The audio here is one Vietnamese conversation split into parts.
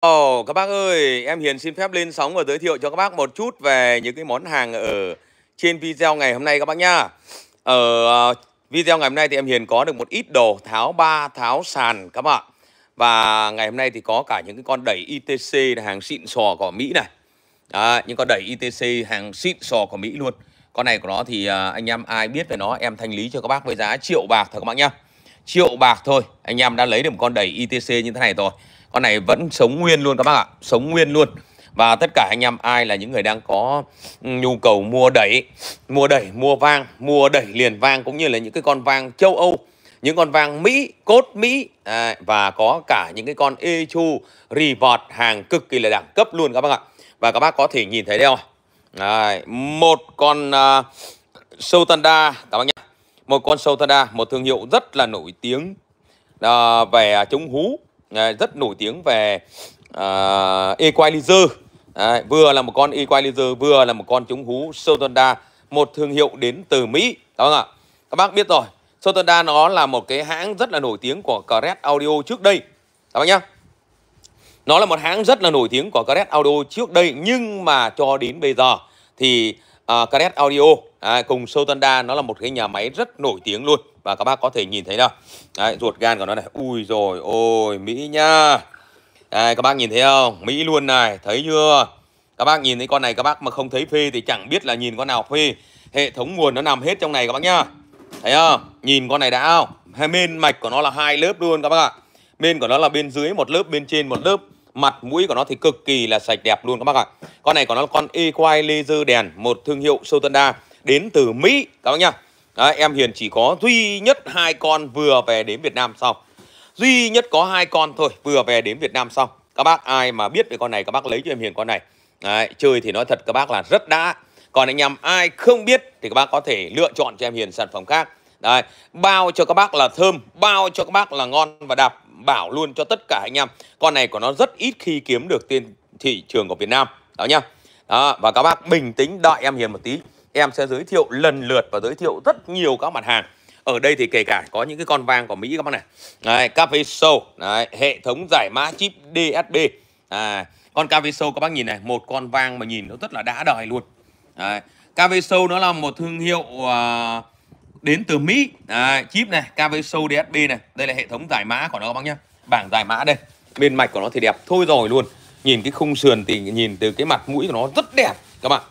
Ồ, oh, các bác ơi, em Hiền xin phép lên sóng và giới thiệu cho các bác một chút về những cái món hàng ở trên video ngày hôm nay các bác nhá. Ở ờ, ờ, video ngày hôm nay thì em Hiền có được một ít đồ tháo ba tháo sàn các bạn. Và ngày hôm nay thì có cả những cái con đẩy ITC là hàng xịn sò của Mỹ này. À, những con đẩy ITC hàng xịn sò của Mỹ luôn. Con này của nó thì à, anh em ai biết về nó em thanh lý cho các bác với giá triệu bạc thôi các bạn nhá. Triệu bạc thôi, anh em đã lấy được một con đẩy ITC như thế này rồi. Con này vẫn sống nguyên luôn các bác ạ, sống nguyên luôn. Và tất cả anh em ai là những người đang có ừ, nhu cầu mua đẩy, mua đẩy, mua vang, mua đẩy liền vang cũng như là những cái con vang châu Âu, những con vang Mỹ, cốt Mỹ à, và có cả những cái con Echu Revert hàng cực kỳ là đẳng cấp luôn các bác ạ. Và các bác có thể nhìn thấy đâu, không? một con uh, à, Sotanda các bác nhé. Một con Sotanda, một thương hiệu rất là nổi tiếng uh, về chống hú rất nổi tiếng về uh, equalizer Đấy, vừa là một con equalizer vừa là một con chống hú Sotonda một thương hiệu đến từ Mỹ các bác ạ các bác biết rồi Sotonda nó là một cái hãng rất là nổi tiếng của Cret Audio trước đây các bác nhá nó là một hãng rất là nổi tiếng của Cret Audio trước đây nhưng mà cho đến bây giờ thì uh, à, Cret Audio à, cùng Sotonda nó là một cái nhà máy rất nổi tiếng luôn và các bác có thể nhìn thấy đâu đấy, ruột gan của nó này ui rồi ôi mỹ nha đây, các bác nhìn thấy không mỹ luôn này thấy chưa các bác nhìn thấy con này các bác mà không thấy phê thì chẳng biết là nhìn con nào phê hệ thống nguồn nó nằm hết trong này các bác nhá thấy không nhìn con này đã không hai bên mạch của nó là hai lớp luôn các bác ạ bên của nó là bên dưới một lớp bên trên một lớp mặt mũi của nó thì cực kỳ là sạch đẹp luôn các bác ạ con này của nó là con Equine laser đèn một thương hiệu Sotanda đến từ Mỹ các bác nhá Đấy, em Hiền chỉ có duy nhất hai con vừa về đến Việt Nam xong. Duy nhất có hai con thôi, vừa về đến Việt Nam xong. Các bác ai mà biết về con này các bác lấy cho em Hiền con này. Đấy, chơi thì nói thật các bác là rất đã. Còn anh em ai không biết thì các bác có thể lựa chọn cho em Hiền sản phẩm khác. Đấy, bao cho các bác là thơm, bao cho các bác là ngon và đảm bảo luôn cho tất cả anh em. Con này của nó rất ít khi kiếm được trên thị trường của Việt Nam. Đó nhá. Đó, và các bác bình tĩnh đợi em Hiền một tí em sẽ giới thiệu lần lượt và giới thiệu rất nhiều các mặt hàng ở đây thì kể cả có những cái con vàng của Mỹ các bạn này đấy, cafe đấy, hệ thống giải mã chip DSB à, con cafe các bác nhìn này một con vàng mà nhìn nó rất là đã đời luôn đấy, cafe nó là một thương hiệu uh, đến từ Mỹ đấy, chip này cafe show DSB này đây là hệ thống giải mã của nó các bác nhé, bảng giải mã đây bên mạch của nó thì đẹp thôi rồi luôn nhìn cái khung sườn thì nhìn từ cái mặt mũi của nó rất đẹp các bạn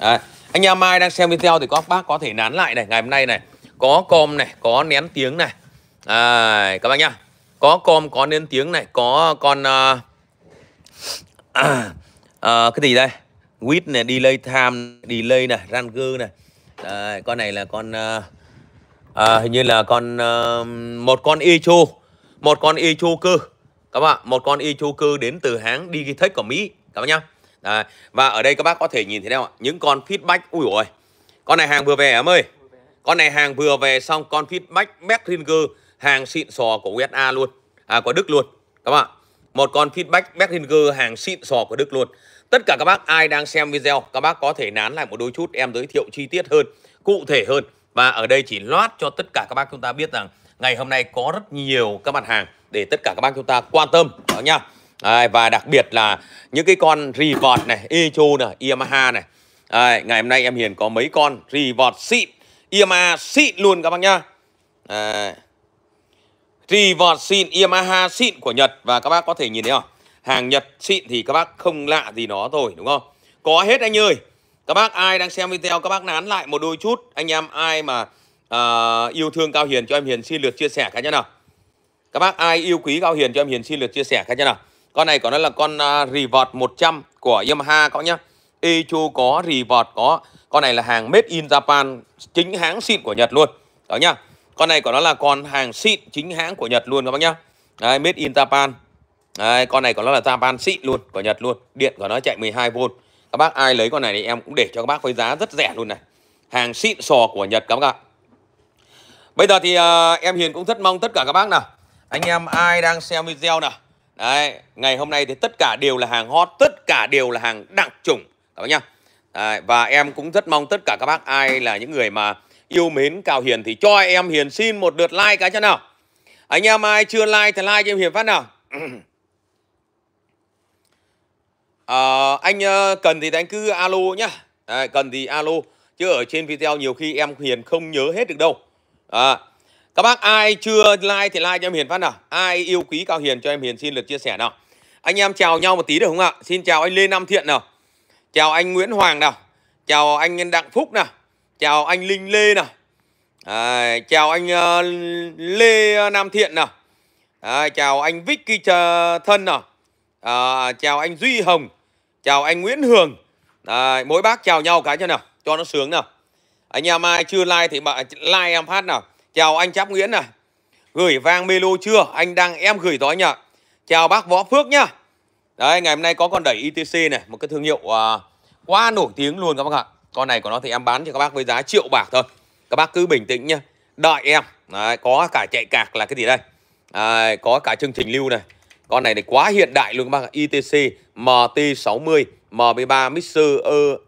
đấy, anh em ai đang xem video thì các bác có thể nán lại này ngày hôm nay này có com này có nén tiếng này à, các bác nhá có com có nén tiếng này có con uh, à, à, cái gì đây Wit này delay time delay này ranger này à, con này là con uh, à, hình như là con uh, một con Ichu một con Ichu cư các bạn một con Ichu cư đến từ hãng Digitech của Mỹ các bạn nhá Đấy. Và ở đây các bác có thể nhìn thấy đâu ạ? Những con feedback ui ôi. Con này hàng vừa về em ơi. Con này hàng vừa về xong con feedback Beckringer hàng xịn sò của USA luôn. À của Đức luôn. Các bạn. Một con feedback Beckringer hàng xịn sò của Đức luôn. Tất cả các bác ai đang xem video, các bác có thể nán lại một đôi chút em giới thiệu chi tiết hơn, cụ thể hơn và ở đây chỉ loát cho tất cả các bác chúng ta biết rằng ngày hôm nay có rất nhiều các mặt hàng để tất cả các bác chúng ta quan tâm đó nha. Đấy, và đặc biệt là những cái con revert này, Echo này, Yamaha này. Đấy, ngày hôm nay em Hiền có mấy con revert xịn, Yamaha xịn luôn các bác nhá. Đấy. Revert xịn, Yamaha xịn của Nhật và các bác có thể nhìn thấy không? Hàng Nhật xịn thì các bác không lạ gì nó rồi đúng không? Có hết anh ơi. Các bác ai đang xem video các bác nán lại một đôi chút. Anh em ai mà uh, yêu thương Cao Hiền cho em Hiền xin lượt chia sẻ các nhá nào. Các bác ai yêu quý Cao Hiền cho em Hiền xin lượt chia sẻ các nhá nào. Con này có nó là con uh, revert 100 của Yamaha các bác nhá. Echo có, revert có. Con này là hàng made in Japan, chính hãng xịn của Nhật luôn. Đó nhá. Con này của nó là con hàng xịn chính hãng của Nhật luôn các bác nhá. Đấy, made in Japan. Đấy, con này của nó là Japan xịn luôn, của Nhật luôn. Điện của nó chạy 12V. Các bác ai lấy con này thì em cũng để cho các bác với giá rất rẻ luôn này. Hàng xịn sò của Nhật các bác ạ. Bây giờ thì uh, em Hiền cũng rất mong tất cả các bác nào anh em ai đang xem video nào Đấy, ngày hôm nay thì tất cả đều là hàng hot, tất cả đều là hàng đặc trùng các bác nhá. Đấy, và em cũng rất mong tất cả các bác ai là những người mà yêu mến Cao Hiền thì cho em Hiền xin một lượt like cái cho nào. Anh em ai chưa like thì like cho em Hiền phát nào. à, anh ờ, cần thì anh cứ alo nhá. Đấy, cần thì alo chứ ở trên video nhiều khi em Hiền không nhớ hết được đâu. À, các bác ai chưa like thì like cho em Hiền phát nào. Ai yêu quý Cao Hiền cho em Hiền xin lượt chia sẻ nào. Anh em chào nhau một tí được không ạ? Xin chào anh Lê Nam Thiện nào. Chào anh Nguyễn Hoàng nào. Chào anh Đặng Phúc nào. Chào anh Linh Lê nào. À, chào anh uh, Lê Nam Thiện nào. À, chào anh Vicky Thân nào. À, chào anh Duy Hồng. Chào anh Nguyễn Hường. À, mỗi bác chào nhau cái cho nào, cho nó sướng nào. Anh em ai chưa like thì bạn like em phát nào. Chào anh Tráp Nguyễn này. Gửi vang Melo chưa? Anh đang em gửi đó anh Chào bác Võ Phước nhá. Đấy, ngày hôm nay có con đẩy ITC này, một cái thương hiệu uh, quá nổi tiếng luôn các bác ạ. Con này của nó thì em bán cho các bác với giá triệu bạc thôi. Các bác cứ bình tĩnh nhá. Đợi em. Đấy, có cả chạy cạc là cái gì đây? À, có cả chương trình lưu này. Con này thì quá hiện đại luôn các bác ạ. ITC MT60 MB3 Mixer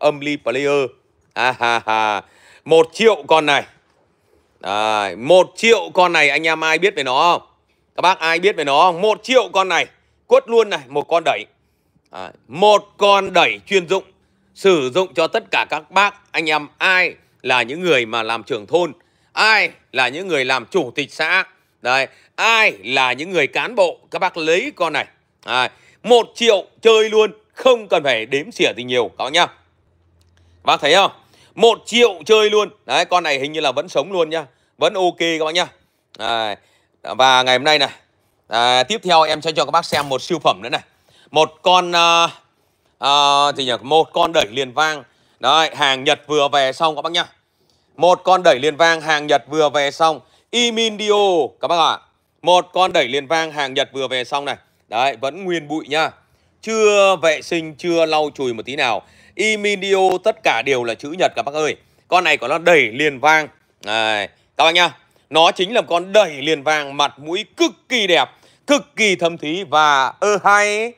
amplifier Player. À ha ha. 1 triệu con này Đấy, 1 triệu con này anh em ai biết về nó không? Các bác ai biết về nó không? 1 triệu con này, quất luôn này, một con đẩy. Đấy, một con đẩy chuyên dụng, sử dụng cho tất cả các bác, anh em ai là những người mà làm trưởng thôn, ai là những người làm chủ tịch xã, đấy, ai là những người cán bộ, các bác lấy con này. Đấy, 1 triệu chơi luôn, không cần phải đếm xỉa gì nhiều, các bác nhá. Bác thấy không? một triệu chơi luôn đấy con này hình như là vẫn sống luôn nhá vẫn ok các bác nhá à, và ngày hôm nay này à, tiếp theo em sẽ cho các bác xem một siêu phẩm nữa này một con à, à, thì nhỉ một con đẩy liền vang đấy hàng nhật vừa về xong các bác nhá một con đẩy liền vang hàng nhật vừa về xong imindio các bác ạ à. một con đẩy liền vang hàng nhật vừa về xong này đấy vẫn nguyên bụi nhá chưa vệ sinh, chưa lau chùi một tí nào. Iminio tất cả đều là chữ nhật các bác ơi. Con này có nó đẩy liền vang. Đấy, các bác nhá. Nó chính là con đẩy liền vàng mặt mũi cực kỳ đẹp, cực kỳ thâm thí và ơ hay.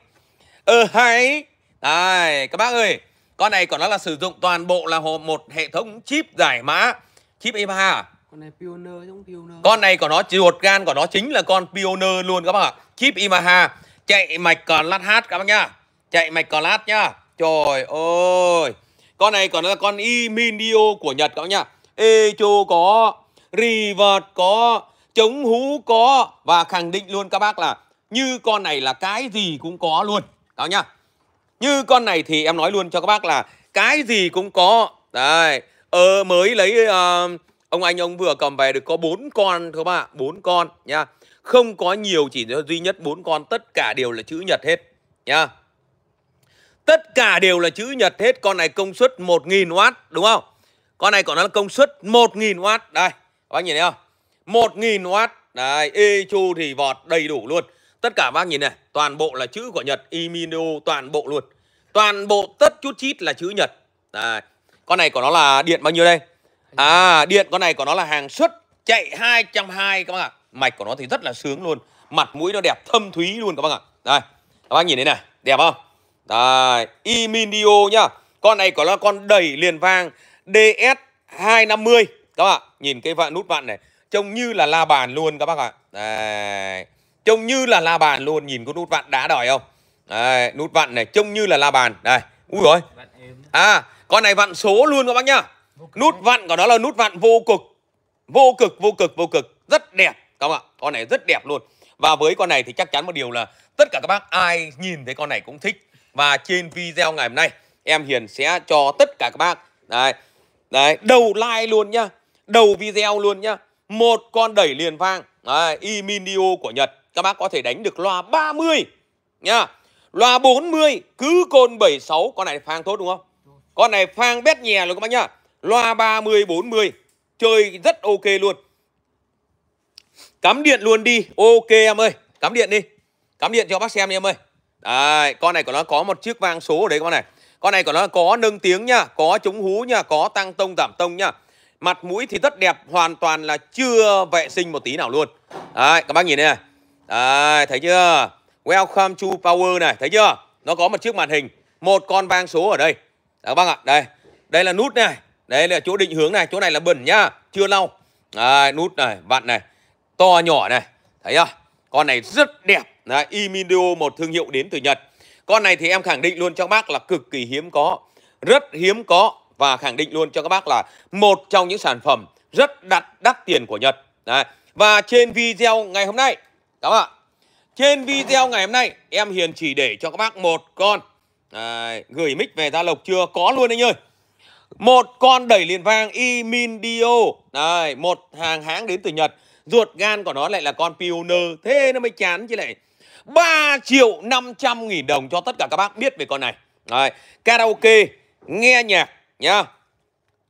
Ơ hay. Đấy, các bác ơi, con này còn nó là sử dụng toàn bộ là một hệ thống chip giải mã, chip E3 à? Con này Pioneer giống Pioneer. Con này của nó ruột gan của nó chính là con Pioneer luôn các bác ạ. Chip Yamaha chạy mạch còn lát hát các bác nhá chạy mạch còn lát nhá trời ơi con này còn là con iminio của nhật các bác nhá echo có rivert có chống hú có và khẳng định luôn các bác là như con này là cái gì cũng có luôn đó nhá như con này thì em nói luôn cho các bác là cái gì cũng có đấy ờ, mới lấy uh, ông anh ông vừa cầm về được có bốn con thôi bạn bốn con nha không có nhiều chỉ duy nhất bốn con tất cả đều là chữ nhật hết nhá tất cả đều là chữ nhật hết con này công suất 1.000W đúng không con này còn nó là công suất 1.000W đây các bác nhìn thấy không 1.000W đấy chu thì vọt đầy đủ luôn tất cả bác nhìn này toàn bộ là chữ của nhật imino toàn bộ luôn toàn bộ tất chút chít là chữ nhật đấy. con này của nó là điện bao nhiêu đây à điện con này của nó là hàng xuất chạy 220 các bạn ạ mạch của nó thì rất là sướng luôn mặt mũi nó đẹp thâm thúy luôn các bác ạ đây các bác nhìn thấy này đẹp không đây imindio nhá con này có là con đầy liền vang ds 250 các bạn nhìn cái vạn nút vạn này trông như là la bàn luôn các bác ạ đây trông như là la bàn luôn nhìn có nút vặn đá đòi không đây, nút vặn này trông như là la bàn đây ui rồi à con này vặn số luôn các bác nhá nút vặn của nó là nút vặn vô cực vô cực vô cực vô cực rất đẹp không ạ con này rất đẹp luôn và với con này thì chắc chắn một điều là tất cả các bác ai nhìn thấy con này cũng thích và trên video ngày hôm nay em Hiền sẽ cho tất cả các bác đấy đấy đầu like luôn nhá đầu video luôn nhá một con đẩy liền vang đấy, Iminio của Nhật các bác có thể đánh được loa 30 nhá loa 40 cứ côn 76 con này phang tốt đúng không con này phang bét nhè luôn các bác nhá loa 30 40 chơi rất ok luôn Cắm điện luôn đi. Ok em ơi. Cắm điện đi. Cắm điện cho bác xem đi em ơi. Đấy, con này của nó có một chiếc vang số ở đấy các bạn này. Con này của nó có nâng tiếng nha, có chống hú nha, có tăng tông giảm tông nha. Mặt mũi thì rất đẹp, hoàn toàn là chưa vệ sinh một tí nào luôn. Đấy, các bác nhìn đây này. Đấy, thấy chưa? Welcome to Power này, thấy chưa? Nó có một chiếc màn hình, một con vang số ở đây. Đấy, các bác ạ, đây. Đây là nút này, đây là chỗ định hướng này, chỗ này là bẩn nhá, chưa lau. Đấy, nút này, vặn này to nhỏ này thấy không con này rất đẹp Đấy, Imidio một thương hiệu đến từ Nhật con này thì em khẳng định luôn cho các bác là cực kỳ hiếm có rất hiếm có và khẳng định luôn cho các bác là một trong những sản phẩm rất đắt đắt tiền của Nhật Đấy. và trên video ngày hôm nay các bạn trên video ngày hôm nay em hiền chỉ để cho các bác một con Đấy, gửi mic về gia lộc chưa có luôn anh ơi một con đẩy liền vang Imindio này một hàng hãng đến từ Nhật ruột gan của nó lại là con Pioneer thế nó mới chán chứ lại 3 triệu 500 nghìn đồng cho tất cả các bác biết về con này Đấy, karaoke nghe nhạc nha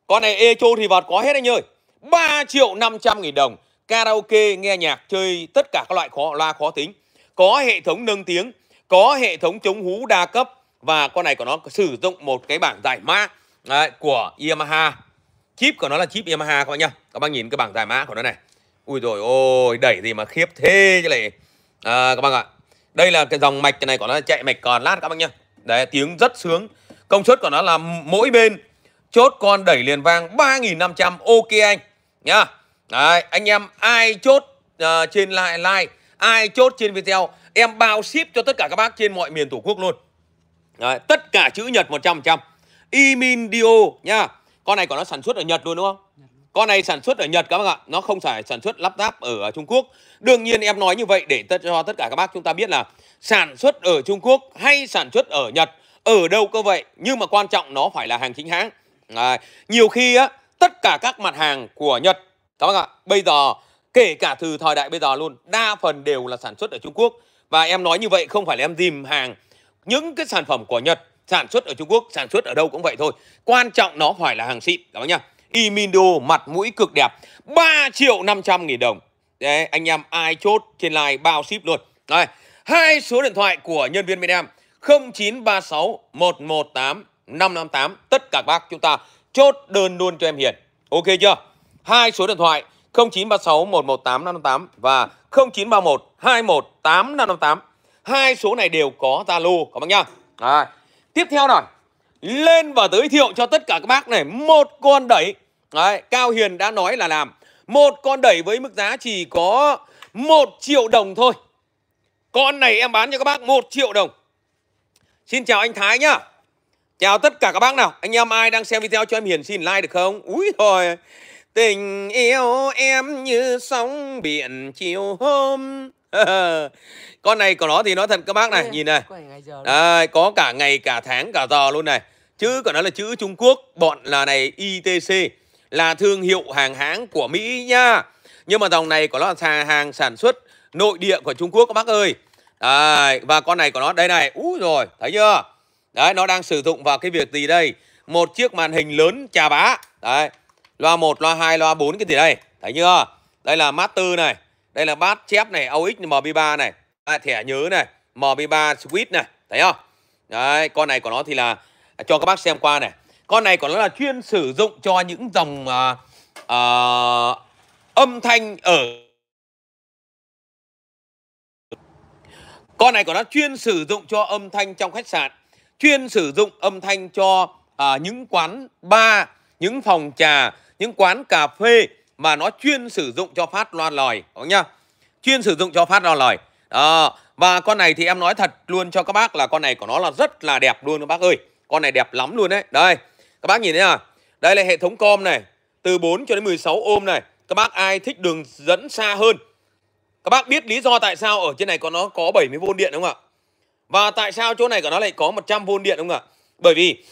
con này echo thì vọt có hết anh ơi 3 triệu 500 nghìn đồng karaoke nghe nhạc chơi tất cả các loại khó loa khó tính có hệ thống nâng tiếng có hệ thống chống hú đa cấp và con này của nó sử dụng một cái bảng giải mã đấy, của Yamaha chip của nó là chip Yamaha các bác nhá các bác nhìn cái bảng giải mã của nó này ui rồi ôi đẩy gì mà khiếp thế chứ này à, các bác ạ đây là cái dòng mạch này của nó chạy mạch còn lát các bác nhá đấy tiếng rất sướng công suất của nó là mỗi bên chốt con đẩy liền vang 3.500 ok anh nhá đấy, anh em ai chốt uh, trên lại like ai chốt trên video em bao ship cho tất cả các bác trên mọi miền tổ quốc luôn đấy, tất cả chữ nhật 100% trăm Imin Dio nhá con này của nó sản xuất ở Nhật luôn đúng không con này sản xuất ở Nhật các bác ạ, nó không phải sản xuất lắp ráp ở Trung Quốc. Đương nhiên em nói như vậy để tất cho tất cả các bác chúng ta biết là sản xuất ở Trung Quốc hay sản xuất ở Nhật ở đâu cơ vậy, nhưng mà quan trọng nó phải là hàng chính hãng. À, nhiều khi á tất cả các mặt hàng của Nhật các bác ạ, bây giờ kể cả từ thời đại bây giờ luôn, đa phần đều là sản xuất ở Trung Quốc. Và em nói như vậy không phải là em dìm hàng những cái sản phẩm của Nhật sản xuất ở Trung Quốc, sản xuất ở đâu cũng vậy thôi. Quan trọng nó phải là hàng xịn, các bác nhá. Imindo mặt mũi cực đẹp 3 triệu 500 nghìn đồng Đấy anh em ai chốt trên live bao ship luôn Đây hai số điện thoại của nhân viên bên em 0936 118 558 Tất cả các bác chúng ta chốt đơn luôn cho em Hiền Ok chưa hai số điện thoại 0936 118 558 và 0931 218 558 hai số này đều có Zalo các bác nhá. À, tiếp theo rồi lên và giới thiệu cho tất cả các bác này một con đẩy Đấy, Cao Hiền đã nói là làm một con đẩy với mức giá chỉ có một triệu đồng thôi Con này em bán cho các bác một triệu đồng Xin chào anh Thái nhá Chào tất cả các bác nào Anh em ai đang xem video cho em Hiền xin like được không Úi thôi Tình yêu em như sóng biển chiều hôm con này của nó thì nói thật các bác này nhìn này Đấy, có cả ngày cả tháng cả giờ luôn này chữ của nó là chữ Trung Quốc bọn là này ITC là thương hiệu hàng hãng của Mỹ nha nhưng mà dòng này của nó là hàng sản xuất nội địa của Trung Quốc các bác ơi Đấy, và con này của nó đây này úi rồi thấy chưa đấy nó đang sử dụng vào cái việc gì đây một chiếc màn hình lớn trà bá đấy loa 1, loa 2, loa 4 cái gì đây thấy chưa đây là master này đây là bát chép này aux mb3 này thẻ nhớ này mb3 switch này thấy không đấy con này của nó thì là à, cho các bác xem qua này con này của nó là chuyên sử dụng cho những dòng à, à, âm thanh ở con này của nó chuyên sử dụng cho âm thanh trong khách sạn chuyên sử dụng âm thanh cho à, những quán bar những phòng trà những quán cà phê mà nó chuyên sử dụng cho phát loa lòi đúng nhá chuyên sử dụng cho phát loa lòi đó. và con này thì em nói thật luôn cho các bác là con này của nó là rất là đẹp luôn các bác ơi con này đẹp lắm luôn đấy đây các bác nhìn thấy à đây là hệ thống com này từ 4 cho đến 16 ôm này các bác ai thích đường dẫn xa hơn các bác biết lý do tại sao ở trên này của nó có 70V điện đúng không ạ? Và tại sao chỗ này của nó lại có 100V điện đúng không ạ? Bởi vì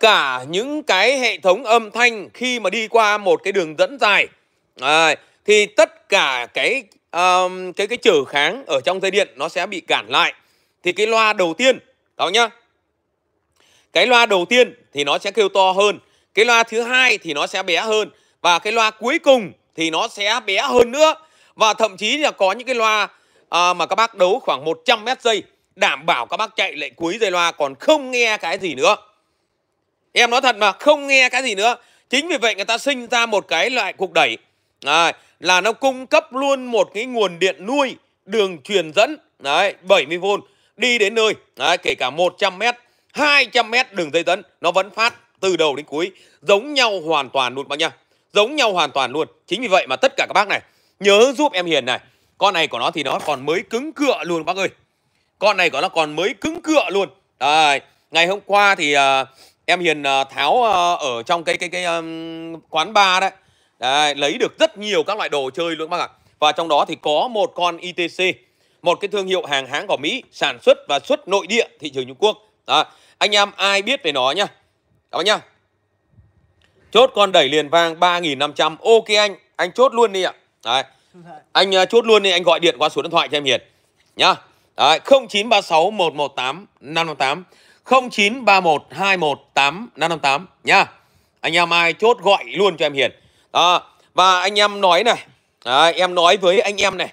cả những cái hệ thống âm thanh khi mà đi qua một cái đường dẫn dài à, thì tất cả cái um, cái cái trở kháng ở trong dây điện nó sẽ bị cản lại thì cái loa đầu tiên đó nhá cái loa đầu tiên thì nó sẽ kêu to hơn cái loa thứ hai thì nó sẽ bé hơn và cái loa cuối cùng thì nó sẽ bé hơn nữa và thậm chí là có những cái loa à, mà các bác đấu khoảng 100 mét giây đảm bảo các bác chạy lại cuối dây loa còn không nghe cái gì nữa em nói thật mà không nghe cái gì nữa chính vì vậy người ta sinh ra một cái loại cục đẩy đấy, là nó cung cấp luôn một cái nguồn điện nuôi đường truyền dẫn đấy 70V đi đến nơi đấy, kể cả 100m 200m đường dây dẫn nó vẫn phát từ đầu đến cuối giống nhau hoàn toàn luôn bác nhá giống nhau hoàn toàn luôn chính vì vậy mà tất cả các bác này nhớ giúp em hiền này con này của nó thì nó còn mới cứng cựa luôn bác ơi con này của nó còn mới cứng cựa luôn đấy ngày hôm qua thì uh, em Hiền ờ, Tháo ờ, ở trong cái cái cái um, quán bar đấy. đấy lấy được rất nhiều các loại đồ chơi luôn các bạn ạ và trong đó thì có một con ITC một cái thương hiệu hàng hãng của Mỹ sản xuất và xuất nội địa thị trường Trung Quốc đó. anh em ai biết về nó nhá đó nhá chốt con đẩy liền vang 3.500 ok anh anh chốt luôn đi ạ đấy. anh ờ, chốt luôn đi anh gọi điện qua số điện thoại cho em Hiền nhá Đấy, 0936 118 558 0931 218 558 nhá. Anh em ai chốt gọi luôn cho em Hiền. Đó. Và anh em nói này, à, em nói với anh em này.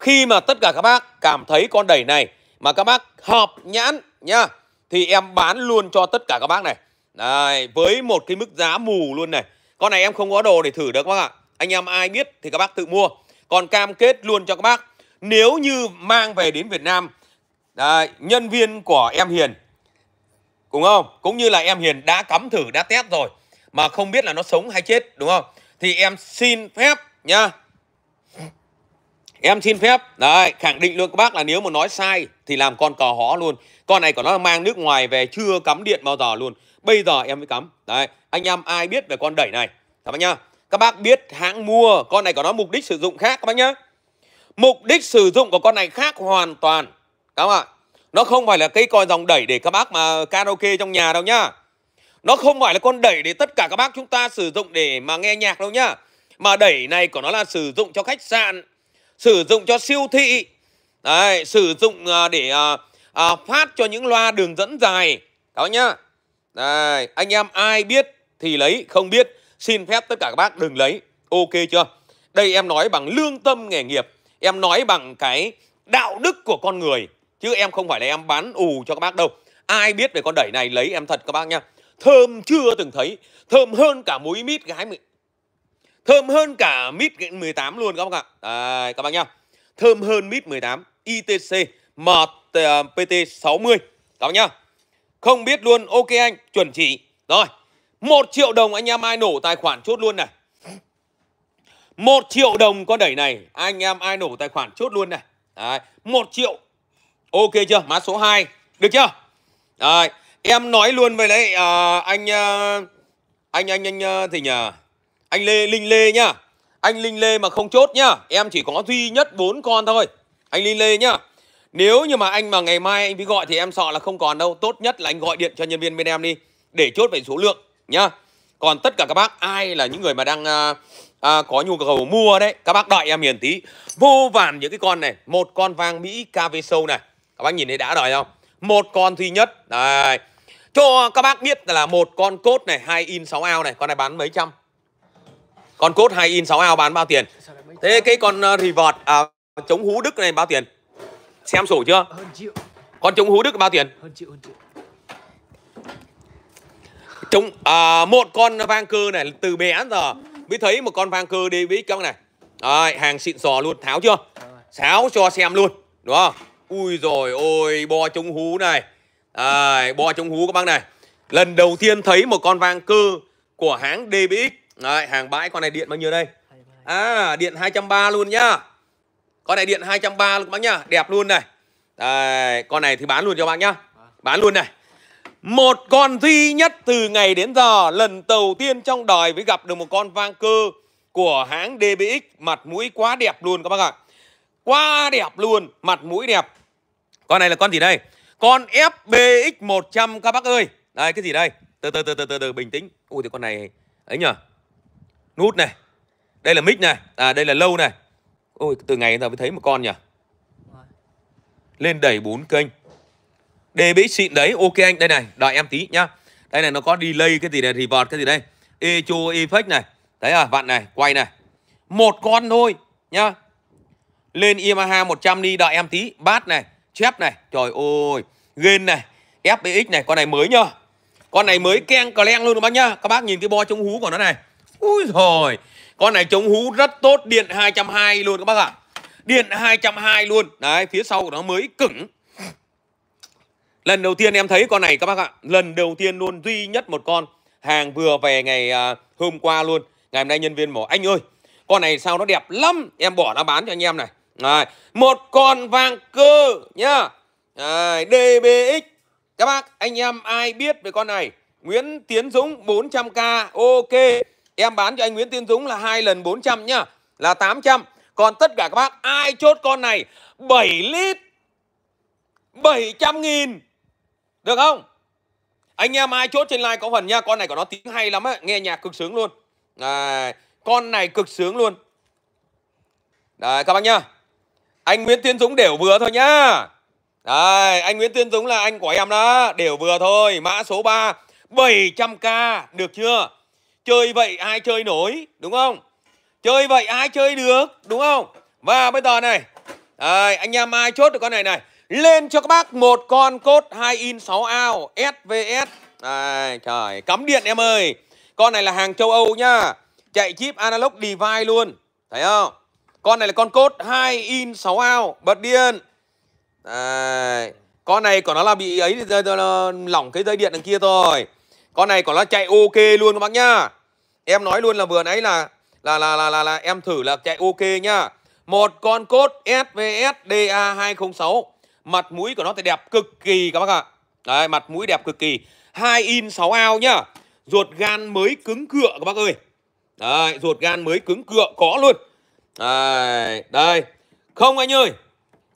Khi mà tất cả các bác cảm thấy con đẩy này mà các bác hợp nhãn nhá thì em bán luôn cho tất cả các bác này. Đấy, với một cái mức giá mù luôn này. Con này em không có đồ để thử được các bác ạ. Anh em ai biết thì các bác tự mua. Còn cam kết luôn cho các bác nếu như mang về đến Việt Nam Đấy, nhân viên của em Hiền đúng không? Cũng như là em Hiền đã cắm thử, đã test rồi mà không biết là nó sống hay chết đúng không? Thì em xin phép nha, Em xin phép Đấy, khẳng định luôn các bác là nếu mà nói sai Thì làm con cò hó luôn Con này của nó mang nước ngoài về chưa cắm điện bao giờ luôn Bây giờ em mới cắm Đấy, anh em ai biết về con đẩy này Các bác nhá Các bác biết hãng mua Con này của nó mục đích sử dụng khác các bác nhá Mục đích sử dụng của con này khác hoàn toàn Các bác ạ nó không phải là cái con dòng đẩy để các bác mà karaoke trong nhà đâu nhá. Nó không phải là con đẩy để tất cả các bác chúng ta sử dụng để mà nghe nhạc đâu nhá. Mà đẩy này của nó là sử dụng cho khách sạn, sử dụng cho siêu thị, đấy, sử dụng à, để à, à, phát cho những loa đường dẫn dài. Đó nhá. Đấy, anh em ai biết thì lấy, không biết xin phép tất cả các bác đừng lấy. Ok chưa? Đây em nói bằng lương tâm nghề nghiệp, em nói bằng cái đạo đức của con người chứ em không phải là em bán ù cho các bác đâu ai biết về con đẩy này lấy em thật các bác nha thơm chưa từng thấy thơm hơn cả muối mít gái mình thơm hơn cả mít 18 luôn các bác ạ à, các bác nhá thơm hơn mít 18 ITC MPT 60 các bác nhá không biết luôn ok anh chuẩn chỉ rồi một triệu đồng anh em ai nổ tài khoản chốt luôn này một triệu đồng con đẩy này anh em ai nổ tài khoản chốt luôn này Đấy. một triệu Ok chưa? Mã số 2. Được chưa? Rồi, em nói luôn với đấy à, anh, à, anh anh anh anh à, thì nhờ anh Lê Linh Lê nhá. Anh Linh Lê mà không chốt nhá, em chỉ có duy nhất bốn con thôi. Anh Linh Lê nhá. Nếu như mà anh mà ngày mai anh mới gọi thì em sợ là không còn đâu. Tốt nhất là anh gọi điện cho nhân viên bên em đi để chốt về số lượng nhá. Còn tất cả các bác ai là những người mà đang à, à, có nhu cầu mua đấy, các bác đợi em hiền tí. Vô vàn những cái con này, một con vàng Mỹ KV sâu này các bác nhìn thấy đã rồi không một con duy nhất đấy cho các bác biết là một con cốt này 2 in 6 ao này con này bán mấy trăm con cốt 2 in 6 ao bán bao tiền thế cái con ờ, revert à, chống hú đức này bao tiền xem sổ chưa con chống hú đức bao tiền chống à, một con vang cơ này từ bé giờ mới thấy một con vang cơ đi với con này Đấy, hàng xịn sò luôn tháo chưa tháo cho xem luôn đúng không Ui rồi ôi bo chống hú này à, Bo chống hú các bác này Lần đầu tiên thấy một con vang cơ Của hãng DBX Đấy, Hàng bãi con này điện bao nhiêu đây À điện 230 luôn nhá Con này điện 230 luôn các bác nhá Đẹp luôn này Đấy, Con này thì bán luôn cho bác nhá Bán luôn này một con duy nhất từ ngày đến giờ Lần đầu tiên trong đời mới gặp được một con vang cơ Của hãng DBX Mặt mũi quá đẹp luôn các bác ạ à. Quá đẹp luôn, mặt mũi đẹp. Con này là con gì đây? Con FBX100 các bác ơi. Đây cái gì đây? Từ từ từ từ từ, từ bình tĩnh. Ui thì con này ấy nhờ. Nút này. Đây là mic này, à đây là lâu này. Ôi từ ngày giờ mới thấy một con nhỉ. Lên đẩy bốn kênh. Đề bĩ xịn đấy, ok anh, đây này, đợi em tí nhá. Đây này nó có delay cái gì này, revert cái gì đây. Echo effect này. Đấy à, vặn này, quay này. Một con thôi nhá. Lên Yamaha 100 đi đợi em tí Bát này, chép này, trời ơi Gen này, FBX này, con này mới nhá Con này mới keng cờ len luôn các bác nhá Các bác nhìn cái bo chống hú của nó này ui rồi Con này chống hú rất tốt, điện 220 luôn các bác ạ à. Điện 220 luôn Đấy, phía sau của nó mới cứng Lần đầu tiên em thấy con này các bác ạ Lần đầu tiên luôn duy nhất một con Hàng vừa về ngày à, hôm qua luôn Ngày hôm nay nhân viên bảo anh ơi Con này sao nó đẹp lắm Em bỏ nó bán cho anh em này Đấy. Một con vàng cơ nhá. Đấy. DBX. Các bác, anh em ai biết về con này? Nguyễn Tiến Dũng 400k. Ok. Em bán cho anh Nguyễn Tiến Dũng là hai lần 400 nhá. Là 800. Còn tất cả các bác ai chốt con này 7 lít 700 nghìn Được không? Anh em ai chốt trên like có phần nha Con này của nó tiếng hay lắm ấy. Nghe nhạc cực sướng luôn à, Con này cực sướng luôn Đấy các bác nhá anh Nguyễn Tiến Dũng đều vừa thôi nhá Đây, anh Nguyễn Tiến Dũng là anh của em đó đều vừa thôi mã số 3 700k được chưa chơi vậy ai chơi nổi đúng không chơi vậy ai chơi được đúng không và bây giờ này đây, anh em ai chốt được con này này lên cho các bác một con cốt 2 in 6 ao SVS Đây, trời cắm điện em ơi con này là hàng châu Âu nhá chạy chip analog device luôn thấy không con này là con cốt 2 in 6 ao Bật điên Đấy. Con này của nó là bị ấy lỏng cái dây điện đằng kia thôi Con này của nó chạy ok luôn các bác nhá Em nói luôn là vừa nãy là là là là là, là em thử là chạy ok nhá. Một con cốt SVS DA206. Mặt mũi của nó thì đẹp cực kỳ các bác ạ. Đấy, mặt mũi đẹp cực kỳ. 2 in 6 ao nhá. Ruột gan mới cứng cựa các bác ơi. Đấy, ruột gan mới cứng cựa có luôn. Đấy, đây. Không anh ơi.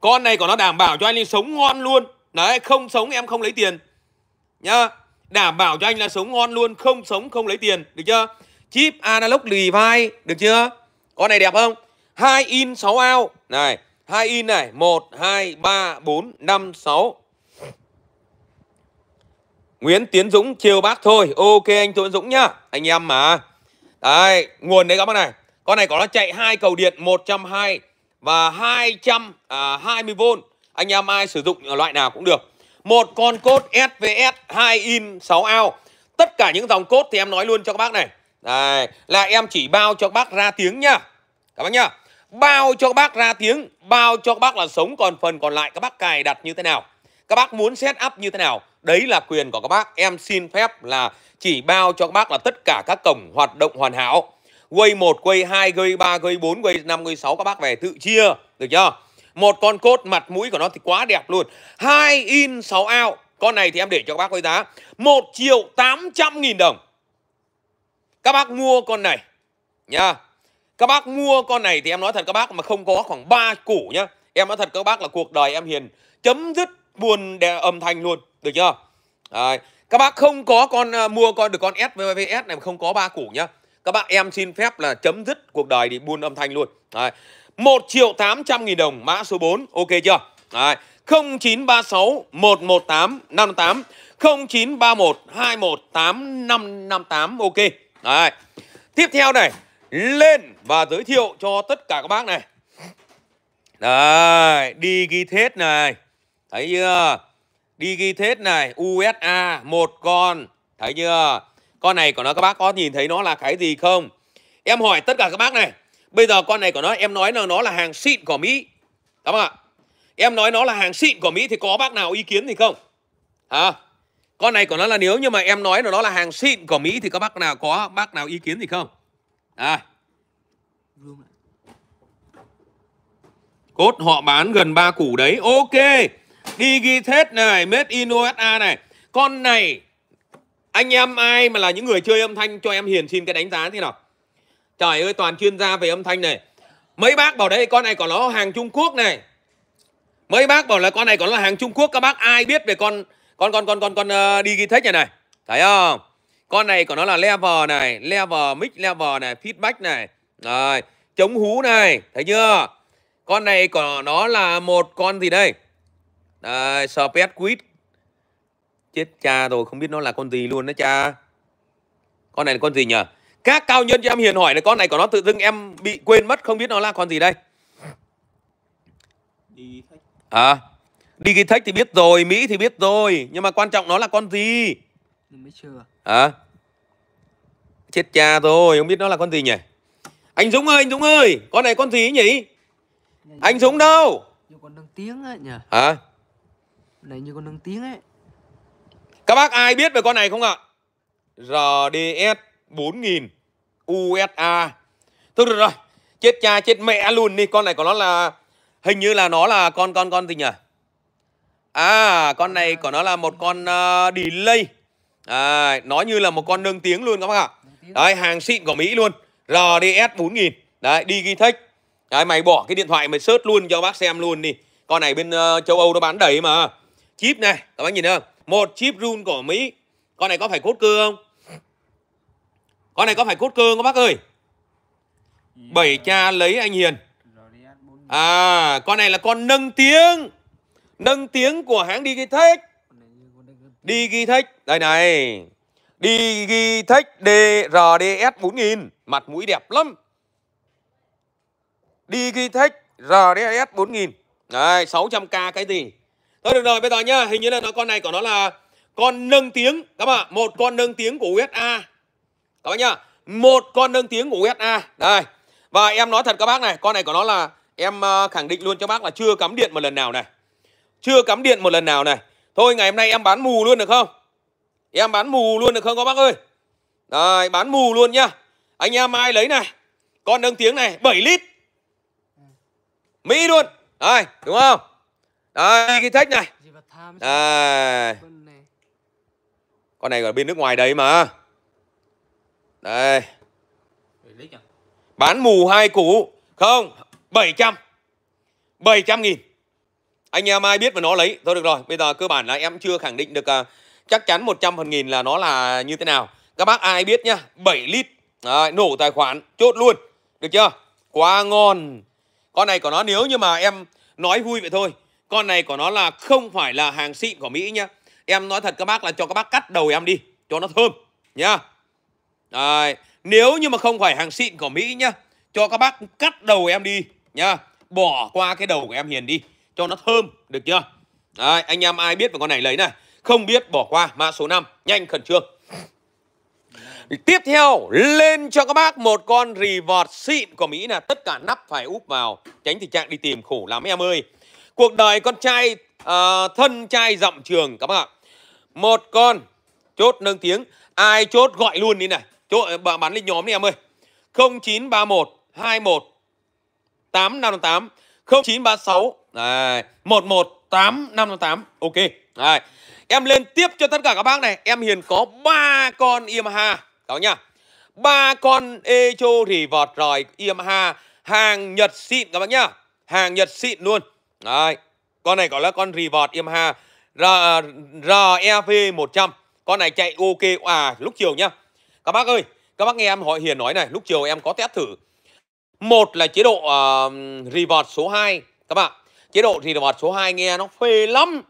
Con này của nó đảm bảo cho anh sống ngon luôn. Đấy, không sống em không lấy tiền. Nhá. Đảm bảo cho anh là sống ngon luôn, không sống không lấy tiền, được chưa? Chip analog lì vai, được chưa? Con này đẹp không? 2 in 6 ao. Này, 2 in này, 1 2 3 4 5 6. Nguyễn Tiến Dũng chiều bác thôi. Ok anh Tuấn Dũng nhá. Anh em mà. Đấy, nguồn đấy các bác này. Con này có nó chạy hai cầu điện 120 và 220V. À, Anh em ai sử dụng loại nào cũng được. Một con cốt SVS 2 in 6 ao. Tất cả những dòng cốt thì em nói luôn cho các bác này. Đây, là em chỉ bao cho các bác ra tiếng nha Các bác nhá. Bao cho các bác ra tiếng, bao cho các bác là sống còn phần còn lại các bác cài đặt như thế nào. Các bác muốn set up như thế nào? Đấy là quyền của các bác. Em xin phép là chỉ bao cho các bác là tất cả các cổng hoạt động hoàn hảo quay 1, quay 2, quay 3, quay 4, quay 5, quay 6 các bác về tự chia, được chưa? Một con cốt mặt mũi của nó thì quá đẹp luôn. 2 in 6 ao. Con này thì em để cho các bác với giá 1 triệu 800 nghìn đồng. Các bác mua con này nha Các bác mua con này thì em nói thật các bác mà không có khoảng 3 củ nhá. Em nói thật các bác là cuộc đời em hiền chấm dứt buồn đè âm thanh luôn, được chưa? Đấy. Các bác không có con à, mua con được con S với VS này mà không có ba củ nhá các bạn em xin phép là chấm dứt cuộc đời đi buôn âm thanh luôn đấy. 1 triệu 800 nghìn đồng mã số 4 ok chưa đấy. 0936 118 58 0931 218 558 ok đấy. tiếp theo này lên và giới thiệu cho tất cả các bác này đấy đi ghi thết này thấy chưa đi ghi thết này USA một con thấy chưa con này của nó các bác có nhìn thấy nó là cái gì không em hỏi tất cả các bác này bây giờ con này của nó em nói là nó là hàng xịn của mỹ đúng không ạ em nói nó là hàng xịn của mỹ thì có bác nào ý kiến gì không hả à, con này của nó là nếu như mà em nói là nó là hàng xịn của mỹ thì các bác nào có bác nào ý kiến gì không à cốt họ bán gần 3 củ đấy ok đi ghi thết này made in usa này con này anh em ai mà là những người chơi âm thanh cho em hiền xin cái đánh giá thế nào trời ơi toàn chuyên gia về âm thanh này mấy bác bảo đây con này còn nó hàng trung quốc này mấy bác bảo là con này còn là hàng trung quốc các bác ai biết về con con con con con con uh, ờ, đi tech này này thấy không con này của nó là level này level mic level này feedback này rồi chống hú này thấy chưa con này của nó là một con gì đây đây sped quit chết cha rồi không biết nó là con gì luôn đó cha con này là con gì nhỉ các cao nhân cho em hiền hỏi là con này của nó tự dưng em bị quên mất không biết nó là con gì đây à thách thì biết rồi mỹ thì biết rồi nhưng mà quan trọng nó là con gì à chết cha rồi không biết nó là con gì nhỉ anh dũng ơi anh dũng ơi con này con gì nhỉ anh dũng đâu như con nâng tiếng ấy nhỉ hả à? này như con nâng tiếng ấy các bác ai biết về con này không ạ? RDS 4000 USA. Thôi được rồi, chết cha chết mẹ luôn đi. Con này của nó là hình như là nó là con con con gì nhỉ? À, con này của nó là một con uh, delay. À, nó như là một con nâng tiếng luôn các bác ạ. Đấy, hàng xịn của Mỹ luôn. RDS 4000. Đấy, Digitech. Đấy, mày bỏ cái điện thoại mày search luôn cho bác xem luôn đi. Con này bên uh, châu Âu nó bán đẩy mà. Chip này, các bác nhìn thấy không? một chip run của Mỹ con này có phải cốt cưa không con này có phải cốt cưa không bác ơi bảy dạ. cha lấy anh Hiền dạ. à con này là con nâng tiếng nâng tiếng của hãng đi đi ghi ghi Digitech đây này đi ghi Digitech DRDS 4000 mặt mũi đẹp lắm đi ghi Digitech RDS 4000 Đấy, 600k cái gì? thôi được rồi bây giờ nhá hình như là nó con này của nó là con nâng tiếng các bạn một con nâng tiếng của USA các bác nhá một con nâng tiếng của USA đây và em nói thật các bác này con này của nó là em ờ, khẳng định luôn cho bác là chưa cắm điện một lần nào này chưa cắm điện một lần nào này thôi ngày hôm nay em bán mù luôn được không em bán mù luôn được không các bác ơi Đấy, bán mù luôn nhá anh em ai lấy này con nâng tiếng này 7 lít mỹ luôn đây đúng không đây cái thách này Đây Con này ở bên nước ngoài đấy mà Đây Bán mù hai củ Không 700 700 nghìn Anh em ai biết mà nó lấy Thôi được rồi Bây giờ cơ bản là em chưa khẳng định được à, Chắc chắn 100 phần nghìn là nó là như thế nào Các bác ai biết nhá 7 lít Đấy, Nổ tài khoản Chốt luôn Được chưa Quá ngon Con này của nó nếu như mà em nói vui vậy thôi con này của nó là không phải là hàng xịn của Mỹ nhá. Em nói thật các bác là cho các bác cắt đầu em đi cho nó thơm nhá. Đấy, nếu như mà không phải hàng xịn của Mỹ nhá, cho các bác cắt đầu em đi nhá. Bỏ qua cái đầu của em hiền đi cho nó thơm được chưa? Đấy, anh em ai biết về con này lấy này, không biết bỏ qua mã số 5, nhanh khẩn trương. Tiếp theo lên cho các bác một con revọt xịn của Mỹ là tất cả nắp phải úp vào tránh tình trạng đi tìm khổ lắm em ơi cuộc đời con trai à, thân trai dặm trường các bác ạ một con chốt nâng tiếng ai chốt gọi luôn đi này chốt bà bán lên nhóm đi em ơi 0931 21 858 0936 Đấy, 11858 ok Đấy. em lên tiếp cho tất cả các bác này em hiền có ba con IMH đó nhá ba con Echo thì vọt rồi yamaha hàng Nhật xịn các bác nhá hàng Nhật xịn luôn Đấy. Con này gọi là con revert im ha. REV 100. Con này chạy ok à lúc chiều nhá. Các bác ơi, các bác nghe em hỏi Hiền nói này, lúc chiều em có test thử. Một là chế độ uh, ờ, revert số 2 các bạn. Chế độ revert số 2 nghe nó phê lắm.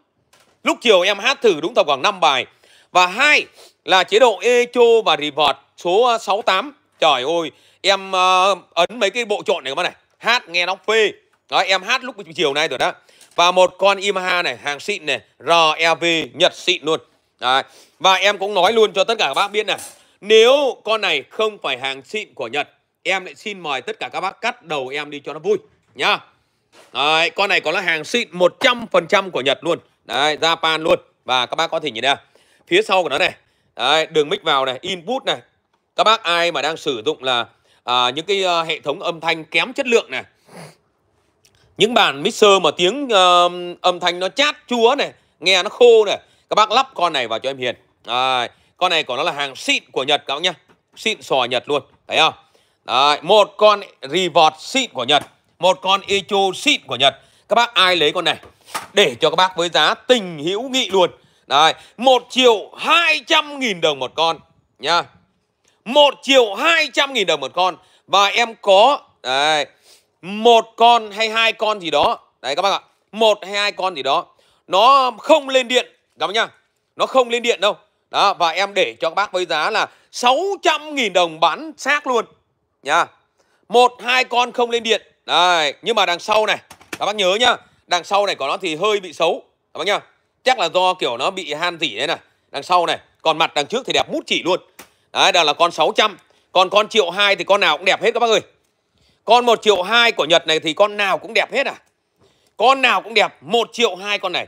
Lúc chiều em hát thử đúng tầm khoảng 5 bài. Và hai là chế độ echo và revert số 68. Trời ơi, em uh, ấn mấy cái bộ trộn này các bạn này. Hát nghe nó phê. Đó, em hát lúc chiều nay rồi đó. Và một con Yamaha này, hàng xịn này, RLV e Nhật xịn luôn. Đấy. Và em cũng nói luôn cho tất cả các bác biết này, nếu con này không phải hàng xịn của Nhật, em lại xin mời tất cả các bác cắt đầu em đi cho nó vui nhá. Đấy, con này có là hàng xịn 100% của Nhật luôn. Đấy, Japan luôn. Và các bác có thể nhìn đây. Phía sau của nó này. Đấy, đường mic vào này, input này. Các bác ai mà đang sử dụng là à, những cái uh, hệ thống âm thanh kém chất lượng này những bàn mixer mà tiếng uh, âm thanh nó chát chúa này nghe nó khô này các bác lắp con này vào cho em hiền à, con này của nó là hàng xịn của nhật các bác nhá xịn sò nhật luôn thấy không Đấy, một con revọt xịn của nhật một con echo xịn của nhật các bác ai lấy con này để cho các bác với giá tình hữu nghị luôn Đấy, 1 triệu 200 nghìn đồng một con nha 1 triệu 200 nghìn đồng một con Và em có Đấy một con hay hai con gì đó đấy các bác ạ một hay hai con gì đó nó không lên điện các bác nhá nó không lên điện đâu đó và em để cho các bác với giá là 600.000 đồng bán xác luôn nha một hai con không lên điện đấy nhưng mà đằng sau này các bác nhớ nhá đằng sau này của nó thì hơi bị xấu các bác nhá chắc là do kiểu nó bị han tỉ đấy này đằng sau này còn mặt đằng trước thì đẹp mút chỉ luôn đấy đó là con 600 còn con triệu hai thì con nào cũng đẹp hết các bác ơi con 1 triệu 2 của Nhật này thì con nào cũng đẹp hết à? Con nào cũng đẹp, 1 triệu 2 con này.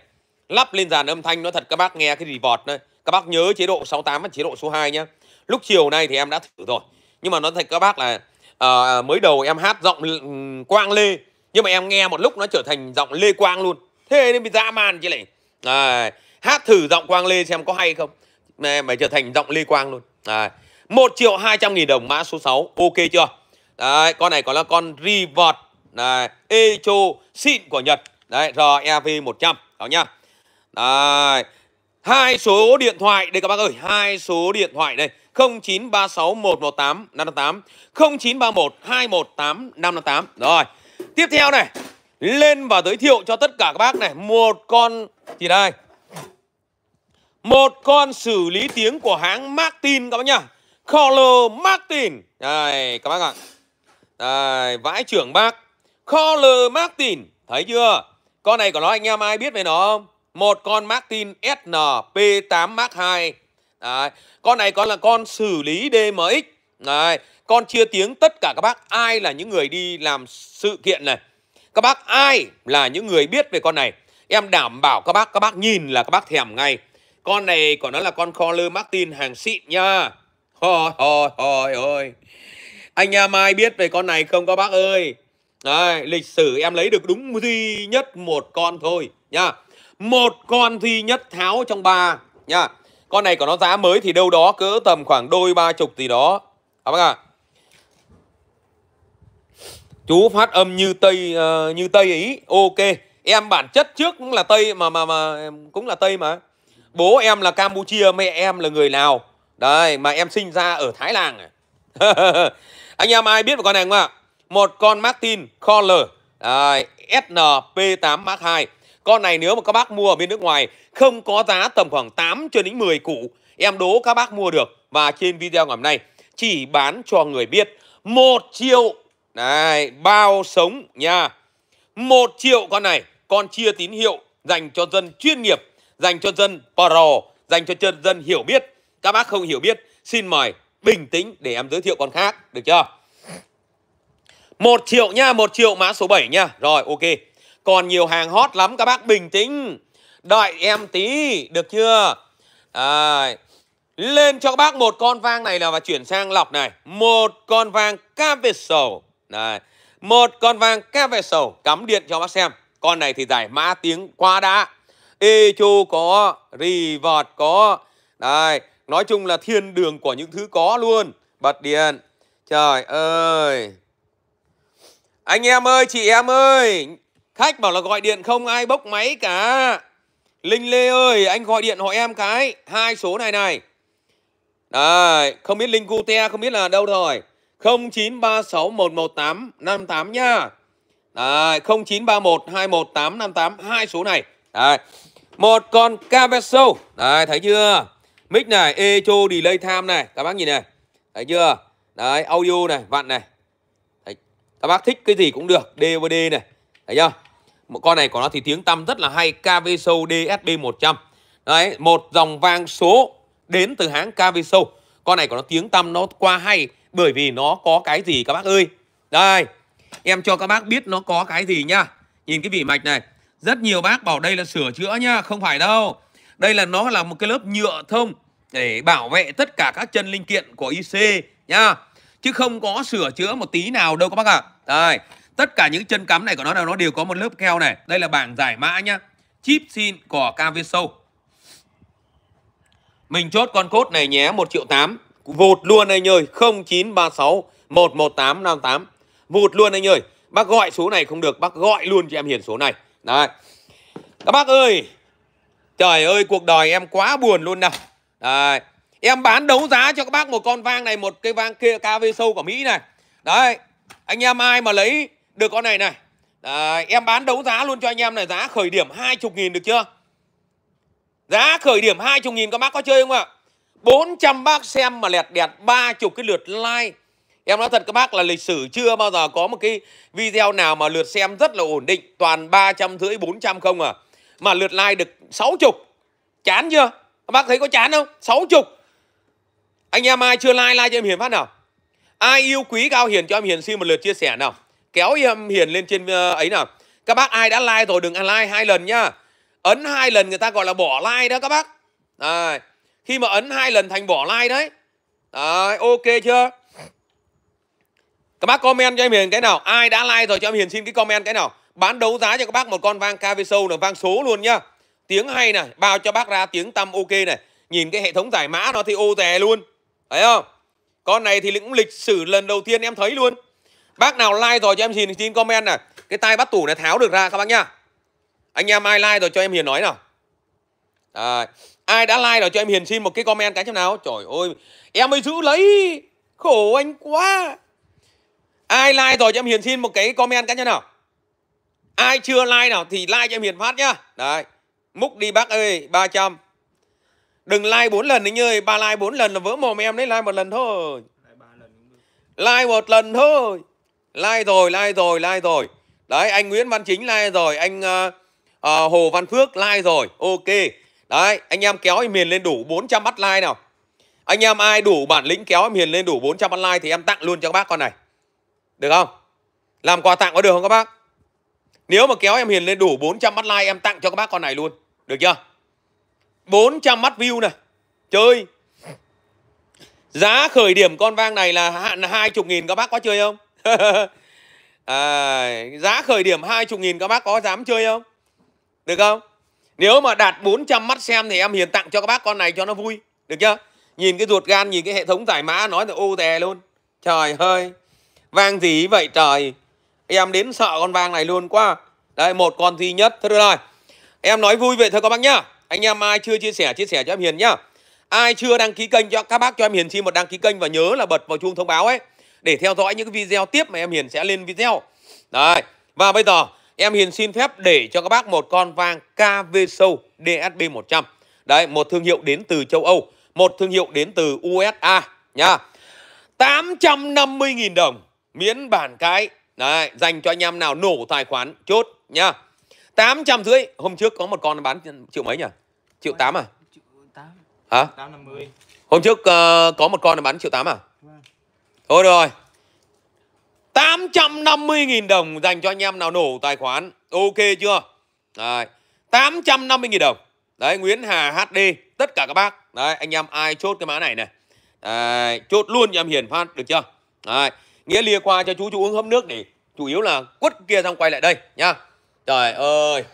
Lắp lên dàn âm thanh nó thật các bác nghe cái gì vọt đây. Các bác nhớ chế độ 68 và chế độ số 2 nhá. Lúc chiều nay thì em đã thử rồi. Nhưng mà nói thật các bác là à, mới đầu em hát giọng ừ, Quang Lê nhưng mà em nghe một lúc nó trở thành giọng Lê Quang luôn. Thế nên bị dã man chứ này À, hát thử giọng Quang Lê xem có hay không. Mà, mà trở thành giọng Lê Quang luôn. À, 1 triệu 200 nghìn đồng mã số 6. Ok chưa? Đấy, con này còn là con Rivert này, Echo xịn của Nhật. Đấy, REV 100 đó nhá. Đấy. Hai số điện thoại đây các bác ơi, hai số điện thoại đây. 0936 118 558 0931 218 558 Rồi Tiếp theo này Lên và giới thiệu cho tất cả các bác này Một con Thì đây Một con xử lý tiếng của hãng Martin các bác nhá Color Martin Đây các bác ạ Đấy, vãi trưởng bác Carl Martin Thấy chưa Con này của nó anh em ai biết về nó không Một con Martin snp 8 Mark 2 Đấy, Con này con là con xử lý DMX Đấy, Con chia tiếng tất cả các bác Ai là những người đi làm sự kiện này Các bác ai là những người biết về con này Em đảm bảo các bác Các bác nhìn là các bác thèm ngay Con này của nó là con Carl Martin hàng xịn nha Thôi thôi thôi ơi anh em ai biết về con này không các bác ơi Đấy, lịch sử em lấy được đúng duy nhất một con thôi nha một con duy nhất tháo trong ba nha con này của nó giá mới thì đâu đó cỡ tầm khoảng đôi ba chục gì đó các bác ạ à. chú phát âm như tây uh, như tây ý ok em bản chất trước cũng là tây mà mà mà cũng là tây mà bố em là campuchia mẹ em là người lào đây mà em sinh ra ở thái lan à. Anh em ai biết về con này không ạ? Một con Martin Collar à, SNP8 Mark 2. Con này nếu mà các bác mua ở bên nước ngoài không có giá tầm khoảng 8 cho đến 10 củ, em đố các bác mua được. Và trên video ngày hôm nay chỉ bán cho người biết một triệu này bao sống nha. một triệu con này, con chia tín hiệu dành cho dân chuyên nghiệp, dành cho dân pro, dành cho dân hiểu biết. Các bác không hiểu biết, xin mời bình tĩnh để em giới thiệu con khác được chưa một triệu nha một triệu mã số 7 nha rồi ok còn nhiều hàng hot lắm các bác bình tĩnh đợi em tí được chưa à, lên cho các bác một con vang này là và chuyển sang lọc này một con vang cá này một con vàng cá cắm điện cho bác xem con này thì giải mã tiếng quá đã echo có revert có đây nói chung là thiên đường của những thứ có luôn bật điện trời ơi anh em ơi chị em ơi khách bảo là gọi điện không ai bốc máy cả linh lê ơi anh gọi điện hỏi em cái hai số này này Đấy, không biết Linh Cute không biết là đâu rồi. 0936118558 nhá. Đấy, 0931218558 hai số này. Đấy. Một con Cabeso. Đấy, thấy chưa? mic này echo delay time này các bác nhìn này thấy chưa đấy audio này vặn này đấy. các bác thích cái gì cũng được DVD này thấy chưa một con này của nó thì tiếng tăm rất là hay KV Show DSB 100 đấy một dòng vang số đến từ hãng KV Show con này của nó tiếng tăm nó qua hay bởi vì nó có cái gì các bác ơi đây em cho các bác biết nó có cái gì nhá nhìn cái vỉ mạch này rất nhiều bác bảo đây là sửa chữa nhá không phải đâu đây là nó là một cái lớp nhựa thông để bảo vệ tất cả các chân linh kiện của IC nhá chứ không có sửa chữa một tí nào đâu các bác ạ à. đây tất cả những chân cắm này của nó là nó đều có một lớp keo này đây là bảng giải mã nhá chip xin của Caviso mình chốt con cốt này nhé 1 triệu 8 vụt luôn anh ơi 0936 11858 vụt luôn anh ơi bác gọi số này không được bác gọi luôn cho em hiển số này đấy các bác ơi Trời ơi cuộc đời em quá buồn luôn nào Đấy. Em bán đấu giá cho các bác một con vang này Một cái vang kia KV sâu của Mỹ này Đấy Anh em ai mà lấy được con này này Đấy. Em bán đấu giá luôn cho anh em này Giá khởi điểm 20 nghìn được chưa Giá khởi điểm 20 nghìn các bác có chơi không ạ 400 bác xem mà lẹt đẹt 30 cái lượt like Em nói thật các bác là lịch sử chưa bao giờ có một cái video nào mà lượt xem rất là ổn định Toàn 300 rưỡi 400 không à mà lượt like được 60 chán chưa các bác thấy có chán không 60 anh em ai chưa like like cho em Hiền phát nào ai yêu quý Cao Hiền cho em Hiền xin một lượt chia sẻ nào kéo em Hiền lên trên ờ, ấy nào các bác ai đã like rồi đừng ăn like hai lần nhá ấn hai lần người ta gọi là bỏ like đó các bác à, khi mà ấn hai lần thành bỏ like đấy à, ok chưa các bác comment cho em Hiền cái nào Ai đã like rồi cho em Hiền xin cái comment cái nào bán đấu giá cho các bác một con vang KV sâu là vang số luôn nhá tiếng hay này bao cho bác ra tiếng tâm ok này nhìn cái hệ thống giải mã nó thì ô tè luôn thấy không con này thì cũng lịch sử lần đầu tiên em thấy luôn bác nào like rồi cho em xin xin comment này cái tay bắt tủ này tháo được ra các bác nhá anh em ai like rồi cho em hiền nói nào à, ai đã like rồi cho em hiền xin một cái comment cái xem nào trời ơi em mới giữ lấy khổ anh quá ai like rồi cho em hiền xin một cái comment cái xem nào ai chưa like nào thì like cho em hiền phát nhá đấy múc đi bác ơi 300 đừng like bốn lần anh ơi ba like bốn lần là vỡ mồm em đấy like một lần thôi like một lần thôi like rồi like rồi like rồi đấy anh nguyễn văn chính like rồi anh uh, uh, hồ văn phước like rồi ok đấy anh em kéo em hiền lên đủ 400 bắt like nào anh em ai đủ bản lĩnh kéo em hiền lên đủ 400 bắt like thì em tặng luôn cho các bác con này được không làm quà tặng có được không các bác nếu mà kéo em Hiền lên đủ 400 mắt like em tặng cho các bác con này luôn. Được chưa? 400 mắt view này. Chơi. Giá khởi điểm con vang này là hạn 20 nghìn các bác có chơi không? à, giá khởi điểm 20 nghìn các bác có dám chơi không? Được không? Nếu mà đạt 400 mắt xem thì em Hiền tặng cho các bác con này cho nó vui. Được chưa? Nhìn cái ruột gan, nhìn cái hệ thống giải mã nói là ô tè luôn. Trời ơi. Vang gì vậy trời? em đến sợ con vàng này luôn quá đây một con duy nhất thôi được rồi em nói vui vậy thôi các bác nhá anh em ai chưa chia sẻ chia sẻ cho em hiền nhá ai chưa đăng ký kênh cho các bác cho em hiền xin một đăng ký kênh và nhớ là bật vào chuông thông báo ấy để theo dõi những video tiếp mà em hiền sẽ lên video đấy và bây giờ em hiền xin phép để cho các bác một con vàng KV sâu DSB 100 đấy một thương hiệu đến từ châu Âu một thương hiệu đến từ USA nhá 850.000 đồng miễn bản cái Đấy, dành cho anh em nào nổ tài khoản chốt nhá. 800 rưỡi. Hôm trước có một con bán triệu mấy nhỉ? Triệu 8 à? Triệu 8. Hả? 850. Hôm trước uh, có một con bán triệu 8 à? Thôi được rồi. 850.000 đồng dành cho anh em nào nổ tài khoản. Ok chưa? Đấy. 850.000 đồng. Đấy, Nguyễn Hà HD. Tất cả các bác. Đấy, anh em ai chốt cái mã này này. Đấy, chốt luôn cho em Hiền Phát. Được chưa? Đấy nghĩa lìa qua cho chú chú uống hớp nước để chủ yếu là quất kia xong quay lại đây nhá trời ơi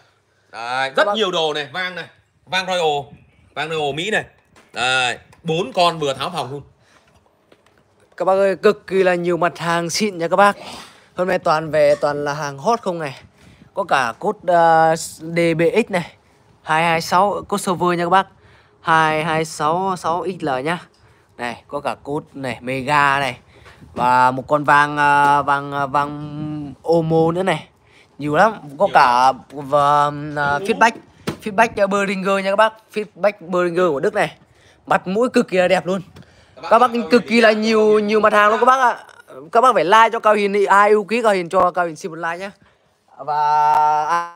Đấy, dạ rất bác... Vâng. nhiều đồ này vang này vang royal vang royal mỹ này Đấy, bốn con vừa tháo phòng luôn các bác ơi cực kỳ là nhiều mặt hàng xịn nha các bác hôm nay toàn về toàn là hàng hot không này có cả cốt uh, ờ, DBX này 226 cốt server nha các bác 2266 XL nhá này có cả cốt này mega này và một con vàng à, vàng à, vàng Omo nữa này nhiều lắm có cả và uh, feedback feedback à, Beringer nha các bác feedback Beringer của Đức này mặt mũi cực kỳ là đẹp luôn các bác cực kỳ là nhiều nhiều mặt hàng luôn các bác ạ à. các bác phải like cho cao hiền ai yêu quý cao hiền cho cao hiền xin một like nhé và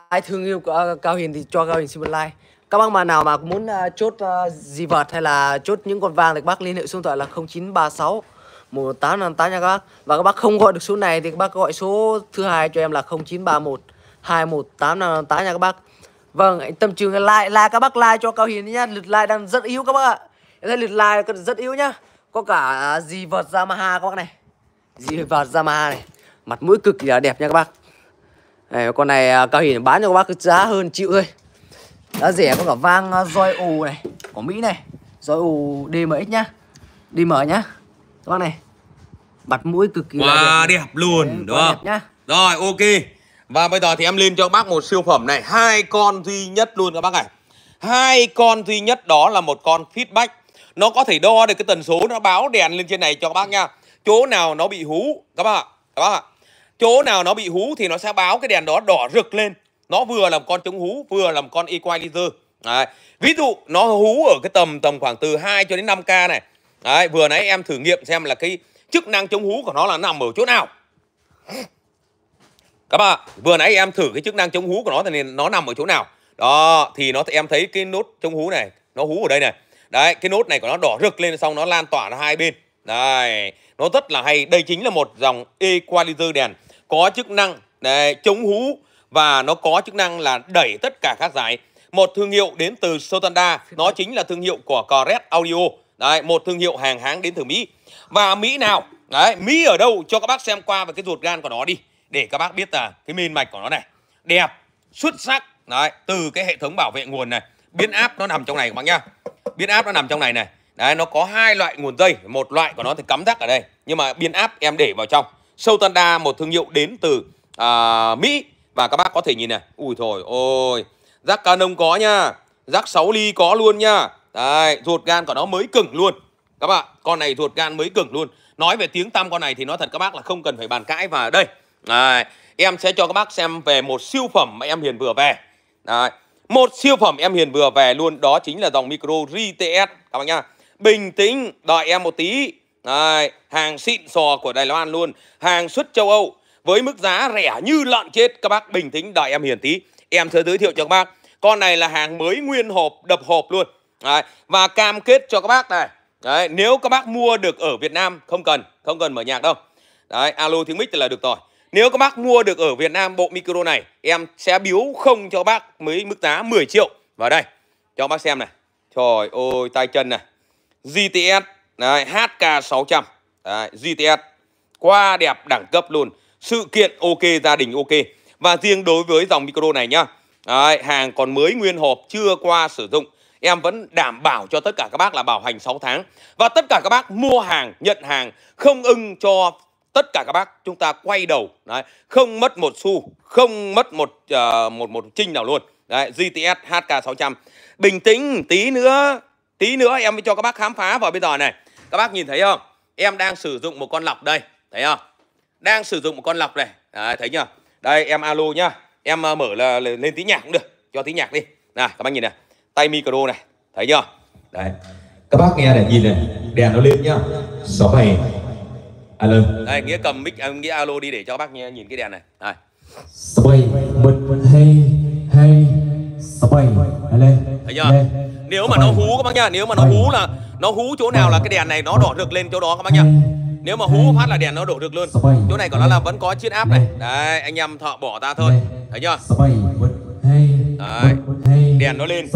ai thương yêu cao hiền thì cho cao hiền xin một like các bác mà nào mà muốn chốt uh, gì vật hay là chốt những con vàng thì các bác liên hệ số điện thoại là 0936 1858 nha các bác. Và các bác không gọi được số này thì các bác gọi số thứ hai cho em là 0931 218558 nha các bác. Vâng, anh Tâm Trường lại like các bác like cho Cao Hiền nhá, lượt like đang rất yếu các bác ạ. Em thấy lượt like rất yếu nhá. Có cả gì à, vợt Yamaha các bác này. Gì vợt Yamaha này. Mặt mũi cực kỳ là đẹp nha các bác. Này, con này à, Cao Hiền bán cho các bác giá hơn chịu thôi. Giá rẻ có cả vang à, roi ù này, của Mỹ này, roi ù DMX nhá. DMX nhá. Các bác này Mặt mũi cực kỳ Quá wow, đẹp. đẹp luôn, Đấy, đúng không? Đẹp nhá. Rồi, ok. Và bây giờ thì em lên cho các bác một siêu phẩm này, hai con duy nhất luôn các bác này. Hai con duy nhất đó là một con feedback. Nó có thể đo được cái tần số nó báo đèn lên trên này cho các bác nha. Chỗ nào nó bị hú các bác ạ. Các bác ạ. Chỗ nào nó bị hú thì nó sẽ báo cái đèn đó đỏ rực lên. Nó vừa làm con chống hú, vừa làm con equalizer. Đấy. Ví dụ nó hú ở cái tầm tầm khoảng từ 2 cho đến 5k này. Đấy, vừa nãy em thử nghiệm xem là cái chức năng chống hú của nó là nằm ở chỗ nào các bạn vừa nãy em thử cái chức năng chống hú của nó thì nó nằm ở chỗ nào đó thì nó em thấy cái nốt chống hú này nó hú ở đây này đấy cái nốt này của nó đỏ rực lên xong nó lan tỏa ra hai bên đấy nó rất là hay đây chính là một dòng equalizer đèn có chức năng đấy, chống hú và nó có chức năng là đẩy tất cả các giải một thương hiệu đến từ Sotanda nó chính là thương hiệu của Corret Audio đấy một thương hiệu hàng hãng đến từ Mỹ và Mỹ nào đấy Mỹ ở đâu cho các bác xem qua về cái ruột gan của nó đi để các bác biết là cái min mạch của nó này đẹp xuất sắc đấy từ cái hệ thống bảo vệ nguồn này biến áp nó nằm trong này các bác nhá biến áp nó nằm trong này này đấy nó có hai loại nguồn dây một loại của nó thì cắm rắc ở đây nhưng mà biến áp em để vào trong sâu tanda một thương hiệu đến từ à, mỹ và các bác có thể nhìn này ui thôi ôi rác canon có nha rác 6 ly có luôn nha đấy ruột gan của nó mới cứng luôn các bạn con này ruột gan mới cứng luôn nói về tiếng tăm con này thì nói thật các bác là không cần phải bàn cãi và đây à, em sẽ cho các bác xem về một siêu phẩm mà em hiền vừa về à, một siêu phẩm em hiền vừa về luôn đó chính là dòng micro RTS các bạn nha bình tĩnh đợi em một tí à, hàng xịn sò của Đài Loan luôn hàng xuất châu Âu với mức giá rẻ như lợn chết các bác bình tĩnh đợi em hiền tí em sẽ giới thiệu cho các bác con này là hàng mới nguyên hộp đập hộp luôn à, và cam kết cho các bác này Đấy, nếu các bác mua được ở Việt Nam không cần, không cần mở nhạc đâu. Đấy, alo tiếng mic là được rồi. Nếu các bác mua được ở Việt Nam bộ micro này, em sẽ biếu không cho bác mấy mức giá 10 triệu. Vào đây, cho bác xem này. Trời ơi, tay chân này. GTS, đấy, HK600. Đấy, GTS. Qua đẹp đẳng cấp luôn. Sự kiện ok, gia đình ok. Và riêng đối với dòng micro này nhá. Đấy, hàng còn mới nguyên hộp, chưa qua sử dụng em vẫn đảm bảo cho tất cả các bác là bảo hành 6 tháng và tất cả các bác mua hàng nhận hàng không ưng cho tất cả các bác chúng ta quay đầu đấy, không mất một xu không mất một uh, một một trinh nào luôn đấy, GTS HK 600 bình tĩnh tí nữa tí nữa em mới cho các bác khám phá vào bây giờ này các bác nhìn thấy không em đang sử dụng một con lọc đây thấy không đang sử dụng một con lọc này đấy, thấy chưa đây em alo nhá em ờ, mở là lên tí nhạc cũng được cho tí nhạc đi nào các bác nhìn này tay micro này thấy chưa đấy các bác nghe để nhìn này đèn nó lên nhá sáu bảy alo đây nghĩa cầm mic à, nghĩa alo đi để cho bác nghe nhìn cái đèn này đây sáu bảy một hay hay sáu bảy lên thấy chưa nếu mà nó hú các bác nhá nếu mà nó hú là nó hú chỗ nào là cái đèn này nó đỏ rực lên chỗ đó các bác nhá nếu mà hú phát là đèn nó đổ rực luôn chỗ này còn nó là vẫn có chiết áp này đấy anh em thợ bỏ ra thôi thấy chưa Đấy. Đèn nó lên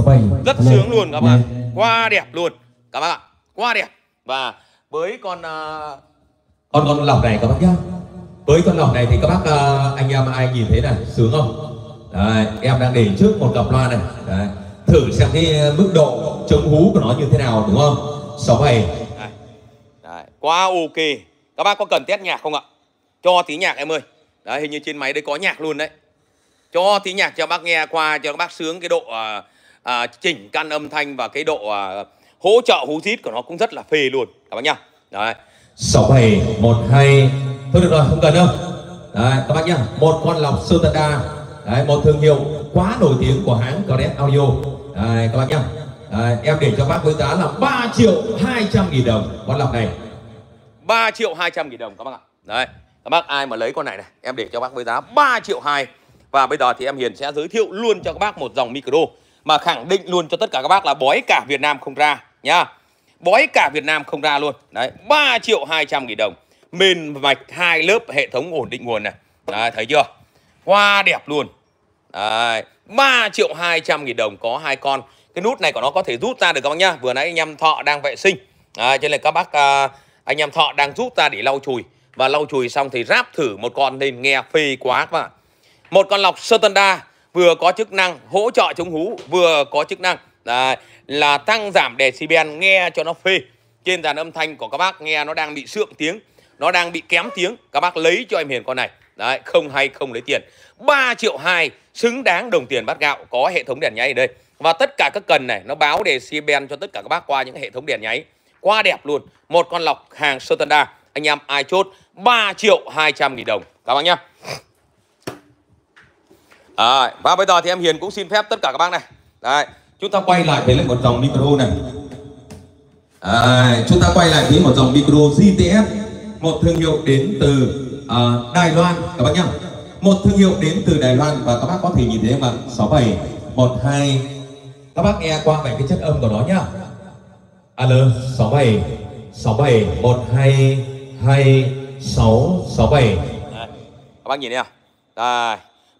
Rất sướng luôn các bạn Quá đẹp luôn Các bạn ạ Quá đẹp Và với con uh... Con con lọc này các bác nhá Với con lọc này thì các bác uh, Anh em ai nhìn thấy này Sướng không Đấy. Em đang để trước một cặp loa này Đấy. Thử xem cái mức độ chống hú của nó như thế nào đúng không 67 Đấy. Đấy. Quá ok Các bác có cần test nhạc không ạ Cho tí nhạc em ơi Đấy hình như trên máy đây có nhạc luôn đấy cho tí nhạc cho bác nghe qua cho bác sướng cái độ à, à, chỉnh căn âm thanh và cái độ à, hỗ trợ hú thít của nó cũng rất là phê luôn các bác nhá đấy sáu bảy một hai thôi được rồi không cần đâu đấy các bác nhá một con lọc Sotanda đấy một thương hiệu quá nổi tiếng của hãng Claret Audio đấy các bác nhá đấy, em để cho bác với giá là 3 triệu 200 nghìn đồng con lọc này 3 triệu 200 nghìn đồng các bác ạ đấy các bác ai mà lấy con này này em để cho bác với giá 3 triệu 2 và bây giờ thì em Hiền sẽ giới thiệu luôn cho các bác một dòng micro mà khẳng định luôn cho tất cả các bác là bói cả Việt Nam không ra nha, Bói cả Việt Nam không ra luôn. Đấy, 3 triệu 200 nghìn đồng. Mền mạch hai lớp hệ thống ổn định nguồn này. Đấy, thấy chưa? Hoa đẹp luôn. Đấy, 3 triệu 200 nghìn đồng có hai con. Cái nút này của nó có thể rút ra được các bác nhá. Vừa nãy anh em Thọ đang vệ sinh. Đấy, cho nên các bác à, anh em Thọ đang rút ra để lau chùi. Và lau chùi xong thì ráp thử một con lên nghe phê quá các bạn một con lọc Sertanda vừa có chức năng hỗ trợ chống hú, vừa có chức năng đấy, là tăng giảm decibel nghe cho nó phê. Trên dàn âm thanh của các bác nghe nó đang bị sượng tiếng, nó đang bị kém tiếng. Các bác lấy cho em Hiền con này. Đấy, không hay không lấy tiền. 3 triệu 2 xứng đáng đồng tiền bát gạo có hệ thống đèn nháy ở đây. Và tất cả các cần này nó báo decibel cho tất cả các bác qua những hệ thống đèn nháy. Quá đẹp luôn. Một con lọc hàng Sertanda anh em ai chốt 3 triệu 200 nghìn đồng. Các bác nhá. Đấy. Và bây giờ thì em Hiền cũng xin phép tất cả các bác này Đấy. Chúng ta quay lại với lại một dòng micro này Đấy. Chúng ta quay lại với một dòng micro GTS Một thương hiệu đến từ uh, Đài Loan các bác nhá Một thương hiệu đến từ Đài Loan và các bác có thể nhìn thấy mà 67 12 Các bác nghe qua về cái chất âm của nó nhá Alo 67 67 12 2 6 67 Đấy. Các bác nhìn thấy không? Đây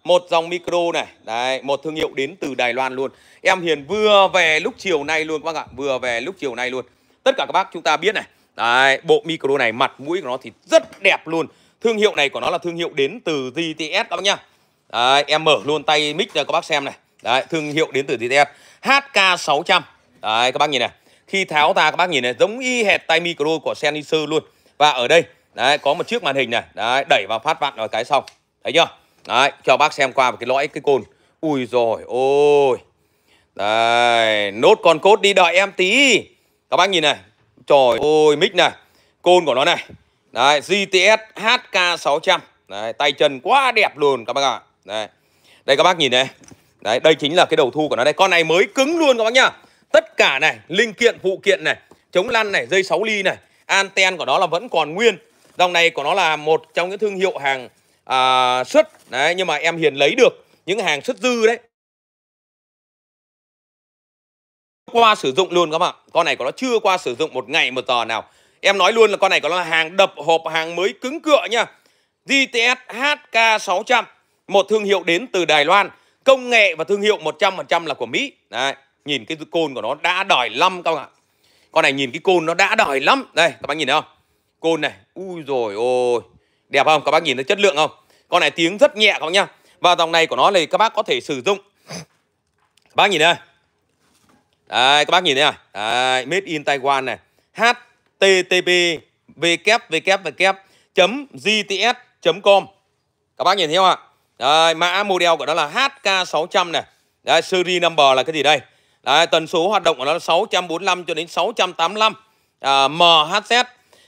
một dòng micro này đấy một thương hiệu đến từ Đài Loan luôn em Hiền vừa về lúc chiều nay luôn các vâng bạn vừa về lúc chiều nay luôn tất cả các bác chúng ta biết này đấy bộ micro này mặt mũi của nó thì rất đẹp luôn thương hiệu này của nó là thương hiệu đến từ GTS các nhá đấy, em mở luôn tay mic cho các bác xem này đấy thương hiệu đến từ GTS HK 600 đấy các bác nhìn này khi tháo ra các bác nhìn này giống y hệt tay micro của Sennheiser luôn và ở đây đấy có một chiếc màn hình này đấy đẩy vào phát vặn vào cái xong thấy chưa Đấy, cho bác xem qua cái lõi cái côn. Ui rồi ôi. Đây, nốt con cốt đi đợi em tí. Các bác nhìn này. Trời ơi, mic này. Côn của nó này. Đấy, GTS HK600. Đấy, tay chân quá đẹp luôn các bác ạ. À. Đấy. Đây các bác nhìn này. Đấy, đây chính là cái đầu thu của nó đây. Con này mới cứng luôn các bác nhá. Tất cả này, linh kiện, phụ kiện này, chống lăn này, dây 6 ly này, anten của nó là vẫn còn nguyên. Dòng này của nó là một trong những thương hiệu hàng à, xuất đấy nhưng mà em hiền lấy được những hàng xuất dư đấy qua sử dụng luôn các bạn con này của nó chưa qua sử dụng một ngày một giờ nào em nói luôn là con này của nó là hàng đập hộp hàng mới cứng cựa nha GTS HK600 một thương hiệu đến từ Đài Loan công nghệ và thương hiệu 100% là của Mỹ đấy nhìn cái côn của nó đã đòi lắm các bạn con này nhìn cái côn nó đã đòi lắm đây các bạn nhìn thấy không côn này ui rồi ôi Đẹp không? Các bác nhìn thấy chất lượng không? Con này tiếng rất nhẹ không nhá. Và dòng này của nó thì các bác có thể sử dụng. Các bác nhìn đây. Đấy, các bác nhìn thấy này. Đấy, made in Taiwan này. http www.gts.com Các bác nhìn thấy không ạ? Đấy, mã model của nó là HK600 này. Đấy, series number là cái gì đây? Đấy, tần số hoạt động của nó là 645 cho đến 685 à, MHz.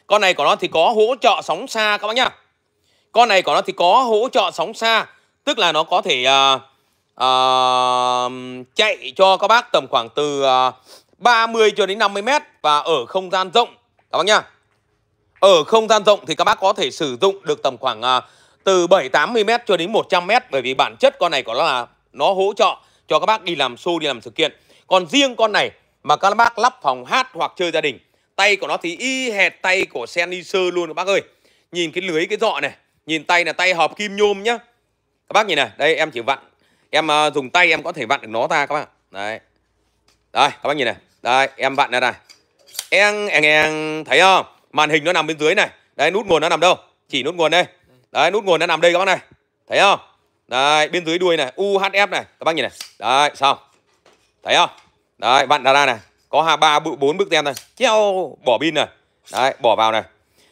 Con này của nó thì có hỗ trợ sóng xa các bác nhá con này của nó thì có hỗ trợ sóng xa tức là nó có thể uh, uh, chạy cho các bác tầm khoảng từ uh, à, 30 cho đến 50 mét và ở không gian rộng các bác nhá ở không gian rộng thì các bác có thể sử dụng được tầm khoảng uh, từ 7 80 mét cho đến 100 mét bởi vì bản chất con này của nó là nó hỗ trợ cho các bác đi làm show đi làm sự kiện còn riêng con này mà các bác lắp phòng hát hoặc chơi gia đình tay của nó thì y hệt tay của sen sơ luôn các bác ơi nhìn cái lưới cái dọ này nhìn tay là tay hợp kim nhôm nhá các bác nhìn này đây em chỉ vặn em uh, dùng tay em có thể vặn được nó ra các bạn đấy đây các bác nhìn này đây em vặn ra này em em eng thấy không màn hình nó nằm bên dưới này đấy nút nguồn nó nằm đâu chỉ nút nguồn đây đấy nút nguồn nó nằm đây các bác này thấy không đấy bên dưới đuôi này uhf này các bác nhìn này đấy xong thấy không đấy vặn ra này có hai ba bốn bước tem thôi kéo bỏ pin này đấy bỏ vào này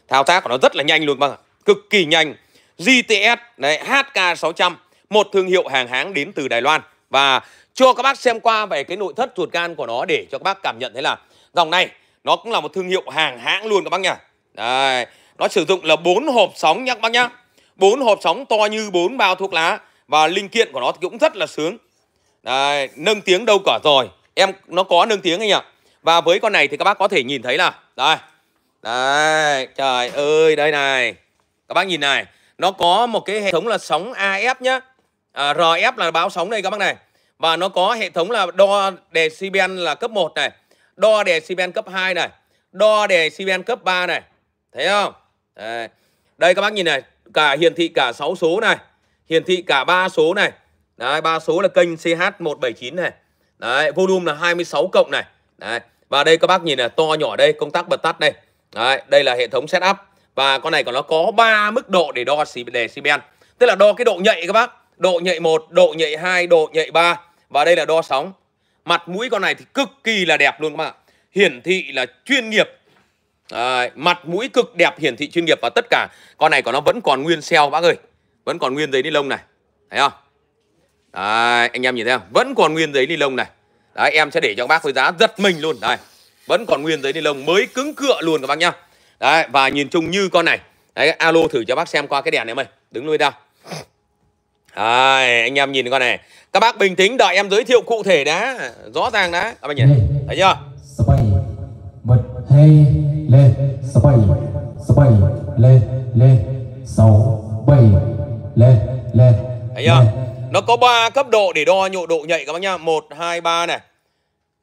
thao tác của nó rất là nhanh luôn các bác ạ cực kỳ nhanh GTS đấy, HK600 một thương hiệu hàng hãng đến từ Đài Loan và cho các bác xem qua về cái nội thất ruột gan của nó để cho các bác cảm nhận thấy là dòng này nó cũng là một thương hiệu hàng hãng luôn các bác nhá. Đấy, nó sử dụng là bốn hộp sóng nhá các bác nhá. bốn hộp sóng to như bốn bao thuốc lá và linh kiện của nó thì cũng rất là sướng. Đấy, nâng tiếng đâu cả rồi. Em nó có nâng tiếng anh ạ. Và với con này thì các bác có thể nhìn thấy là đây. đây trời ơi, đây này. Các bác nhìn này, nó có một cái hệ thống là sóng AF nhá. À, RF là báo sóng đây các bác này. Và nó có hệ thống là đo decibel là cấp 1 này, đo decibel cấp 2 này, đo decibel cấp 3 này. Thấy không? Đấy. Đây các bác nhìn này, cả hiển thị cả 6 số này, hiển thị cả 3 số này. Đấy, 3 số là kênh CH179 này. Đấy, volume là 26 cộng này. Đấy. Và đây các bác nhìn là to nhỏ đây, công tắc bật tắt đây. Đấy, đây là hệ thống setup và con này còn nó có ba mức độ để đo đề Siemens tức là đo cái độ nhạy các bác độ nhạy 1, độ nhạy 2, độ nhạy 3 và đây là đo sóng mặt mũi con này thì cực kỳ là đẹp luôn các bạn hiển thị là chuyên nghiệp à, mặt mũi cực đẹp hiển thị chuyên nghiệp và tất cả con này của nó vẫn còn nguyên xeo bác ơi vẫn còn nguyên giấy ni lông này thấy không đấy, anh em nhìn thấy không vẫn còn nguyên giấy ni lông này đấy em sẽ để cho các bác với giá giật mình luôn đây vẫn còn nguyên giấy ni lông mới cứng cựa luôn các bác nhá đấy và nhìn chung như con này đấy alo thử cho bác xem qua cái đèn này mày đứng lui ra đấy, anh em nhìn con này các bác bình tĩnh đợi em giới thiệu cụ thể đã rõ ràng đã các bác nhìn thấy chưa một hai lên spy spy lên lên sáu bảy lên lên thấy chưa nó có 3 cấp độ để đo nhộ độ nhạy các bác nhá 1, 2, 3 này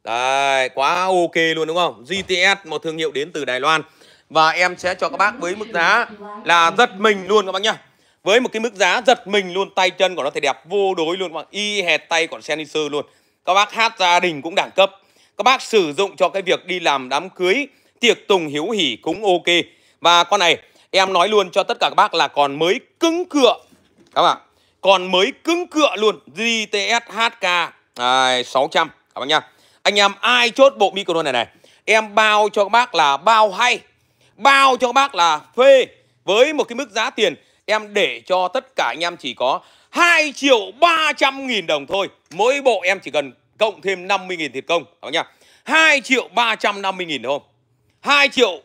Đấy, quá ok luôn đúng không? GTS, một thương hiệu đến từ Đài Loan và em sẽ cho các bác với mức giá là giật mình luôn các bác nhá với một cái mức giá giật mình luôn tay chân của nó thì đẹp vô đối luôn các bác y hệt tay còn senicer luôn các bác hát gia đình cũng đẳng cấp các bác sử dụng cho cái việc đi làm đám cưới tiệc tùng hiếu hỉ cũng ok và con này em nói luôn cho tất cả các bác là còn mới cứng cựa các bạn còn mới cứng cựa luôn GTS HK à, 600 các bác nhá anh em ai chốt bộ micro này này em bao cho các bác là bao hay bao cho bác là phê với một cái mức giá tiền em để cho tất cả anh em chỉ có 2 triệu 300 nghìn đồng thôi mỗi bộ em chỉ cần cộng thêm 50 nghìn tiền công đó nha 2 triệu 350 nghìn thôi 2 triệu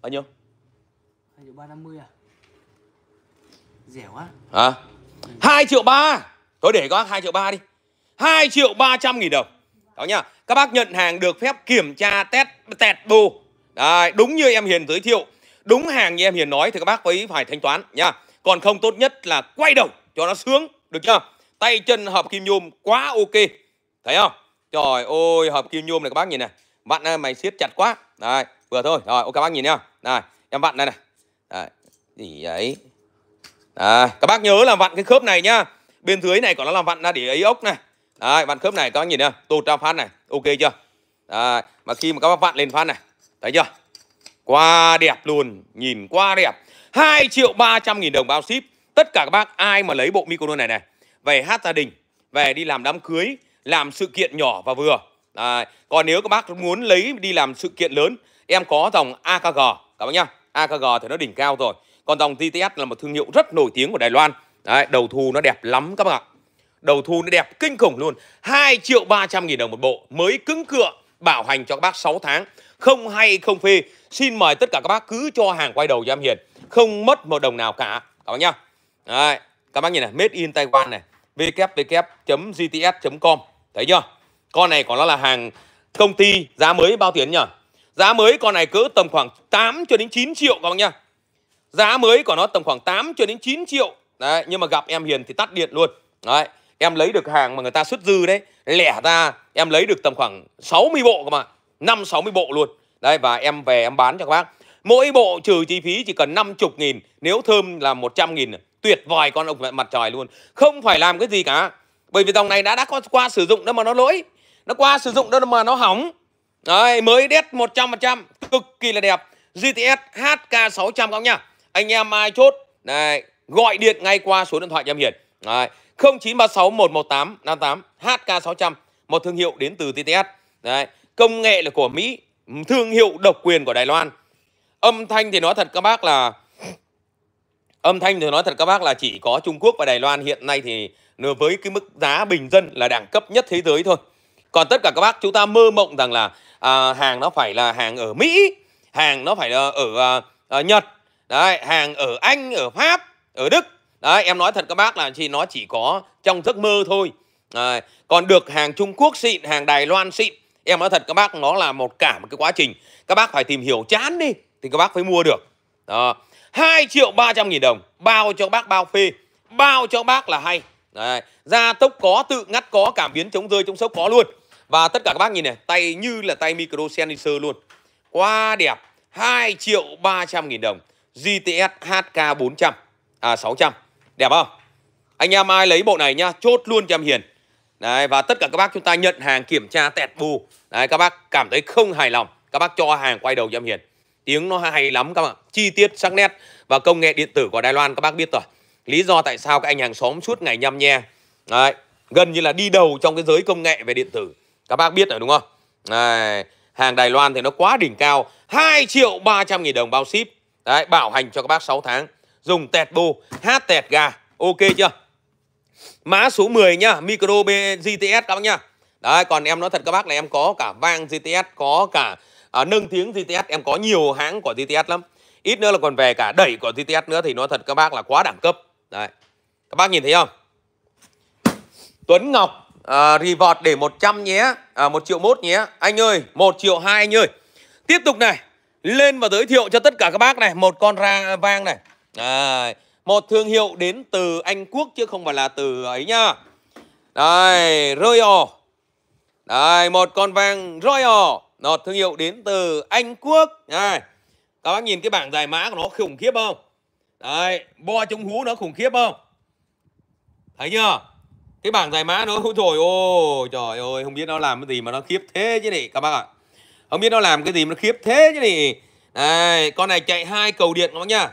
bao nhiêu 2 triệu 350 à rẻ quá à 2 triệu 3 Thôi để có 2 triệu 3 đi 2 triệu 300 nghìn đồng Đó nha Các bác nhận hàng được phép kiểm tra test tẹt bù Đấy, đúng như em Hiền giới thiệu, đúng hàng như em Hiền nói thì các bác ấy phải thanh toán nha. Còn không tốt nhất là quay đầu cho nó sướng, được chưa? Tay chân hợp kim nhôm quá ok. Thấy không? Trời ơi, hợp kim nhôm này các bác nhìn này. Vặn này, mày siết chặt quá. Đấy, vừa thôi. Rồi, ok các bác nhìn nhá. Này, em vặn đây này. Đấy, gì ấy. Đấy, các bác nhớ là vặn cái khớp này nhá. Bên dưới này còn nó làm vặn ra để ấy ốc này. Đấy, vặn khớp này các bác nhìn nhá. Tụt ra phát này. Ok chưa? Đấy, mà khi mà các bác vặn lên phát này đấy chưa? Quá đẹp luôn, nhìn quá đẹp. 2 triệu 300 nghìn đồng bao ship. Tất cả các bác ai mà lấy bộ micro này này về hát gia đình, về đi làm đám cưới, làm sự kiện nhỏ và vừa. À, còn nếu các bác muốn lấy đi làm sự kiện lớn, em có dòng AKG các bác nhá. AKG thì nó đỉnh cao rồi. Còn dòng TTS là một thương hiệu rất nổi tiếng của Đài Loan. Đấy, đầu thu nó đẹp lắm các bác ạ. Đầu thu nó đẹp kinh khủng luôn. 2 triệu 300 nghìn đồng một bộ, mới cứng cựa, bảo hành cho các bác 6 tháng không hay không phê xin mời tất cả các bác cứ cho hàng quay đầu cho em hiền không mất một đồng nào cả các bác nhá Đấy, các bác nhìn này made in taiwan này www gts com thấy chưa con này còn nó là hàng công ty giá mới bao tiền nhỉ giá mới con này cỡ tầm khoảng 8 cho đến 9 triệu các bác nhá giá mới của nó tầm khoảng 8 cho đến 9 triệu đấy nhưng mà gặp em hiền thì tắt điện luôn đấy em lấy được hàng mà người ta xuất dư đấy lẻ ra em lấy được tầm khoảng 60 bộ các bạn 5 60 bộ luôn. Đây và em về em bán cho các bác. Mỗi bộ trừ chi phí chỉ cần 50 nghìn Nếu thơm là 100 nghìn Tuyệt vời con ốc mặt trời luôn Không phải làm cái gì cả Bởi vì dòng này đã đã qua, qua sử dụng đâu mà nó lỗi Nó qua sử dụng đâu mà nó hỏng Đấy, mới đét 100% Cực kỳ là đẹp GTS HK600 các nhá Anh em ai chốt này Gọi điện ngay qua số điện thoại em hiển Đấy, 0936 118 58 HK600 Một thương hiệu đến từ TTS Đấy công nghệ là của Mỹ, thương hiệu độc quyền của Đài Loan. Âm thanh thì nói thật các bác là âm thanh thì nói thật các bác là chỉ có Trung Quốc và Đài Loan hiện nay thì với cái mức giá bình dân là đẳng cấp nhất thế giới thôi. Còn tất cả các bác chúng ta mơ mộng rằng là à, hàng nó phải là hàng ở Mỹ, hàng nó phải là ở à, à Nhật, đấy, hàng ở Anh, ở Pháp, ở Đức. Đấy, em nói thật các bác là chỉ nó chỉ có trong giấc mơ thôi. À, còn được hàng Trung Quốc xịn, hàng Đài Loan xịn em nói thật các bác nó là một cả một cái quá trình các bác phải tìm hiểu chán đi thì các bác mới mua được đó 2 triệu 300 nghìn đồng bao cho bác bao phê bao cho bác là hay Đấy. ra tốc có tự ngắt có cảm biến chống rơi chống sốc có luôn và tất cả các bác nhìn này tay như là tay micro sensor luôn quá đẹp 2 triệu 300 nghìn đồng GTS HK 400 à 600 đẹp không anh em ai lấy bộ này nhá chốt luôn cho em hiền Đấy, và tất cả các bác chúng ta nhận hàng kiểm tra tẹt bù. Đấy, các bác cảm thấy không hài lòng, các bác cho hàng quay đầu cho em Hiền. Tiếng nó hay lắm các bạn, chi tiết sắc nét và công nghệ điện tử của Đài Loan các bác biết rồi. Lý do tại sao các anh hàng xóm suốt ngày nhăm nhe. Đấy, gần như là đi đầu trong cái giới công nghệ về điện tử. Các bác biết rồi đúng không? Đấy, hàng Đài Loan thì nó quá đỉnh cao, 2 triệu 300 nghìn đồng bao ship. Đấy, bảo hành cho các bác 6 tháng. Dùng tẹt bù, hát tẹt gà. Ok chưa? Mã số 10 nhá, micro GTS các bác nhá. Đấy, còn em nói thật các bác là em có cả vang GTS, có cả à, nâng tiếng GTS, em có nhiều hãng của GTS lắm. Ít nữa là còn về cả đẩy của GTS nữa thì nói thật các bác là quá đẳng cấp. Đấy. Các bác nhìn thấy không? Tuấn Ngọc à, revert để 100 nhé, à, 1 triệu mốt nhé. Anh ơi, 1 triệu 2 anh ơi. Tiếp tục này, lên và giới thiệu cho tất cả các bác này một con ra vang này. Đấy. À, một thương hiệu đến từ Anh Quốc chứ không phải là từ ấy nhá. Đây, Royal. Đây, một con vàng Royal, một thương hiệu đến từ Anh Quốc. Đây. Các bác nhìn cái bảng dài mã của nó khủng khiếp không? Đây, bo chống hú nó khủng khiếp không? Thấy chưa? Cái bảng dài mã nó, ôi trời ôi, trời ơi, không biết nó làm cái gì mà nó khiếp thế chứ này các bác ạ. Không biết nó làm cái gì mà nó khiếp thế chứ này. Đây, con này chạy hai cầu điện các bác nhá.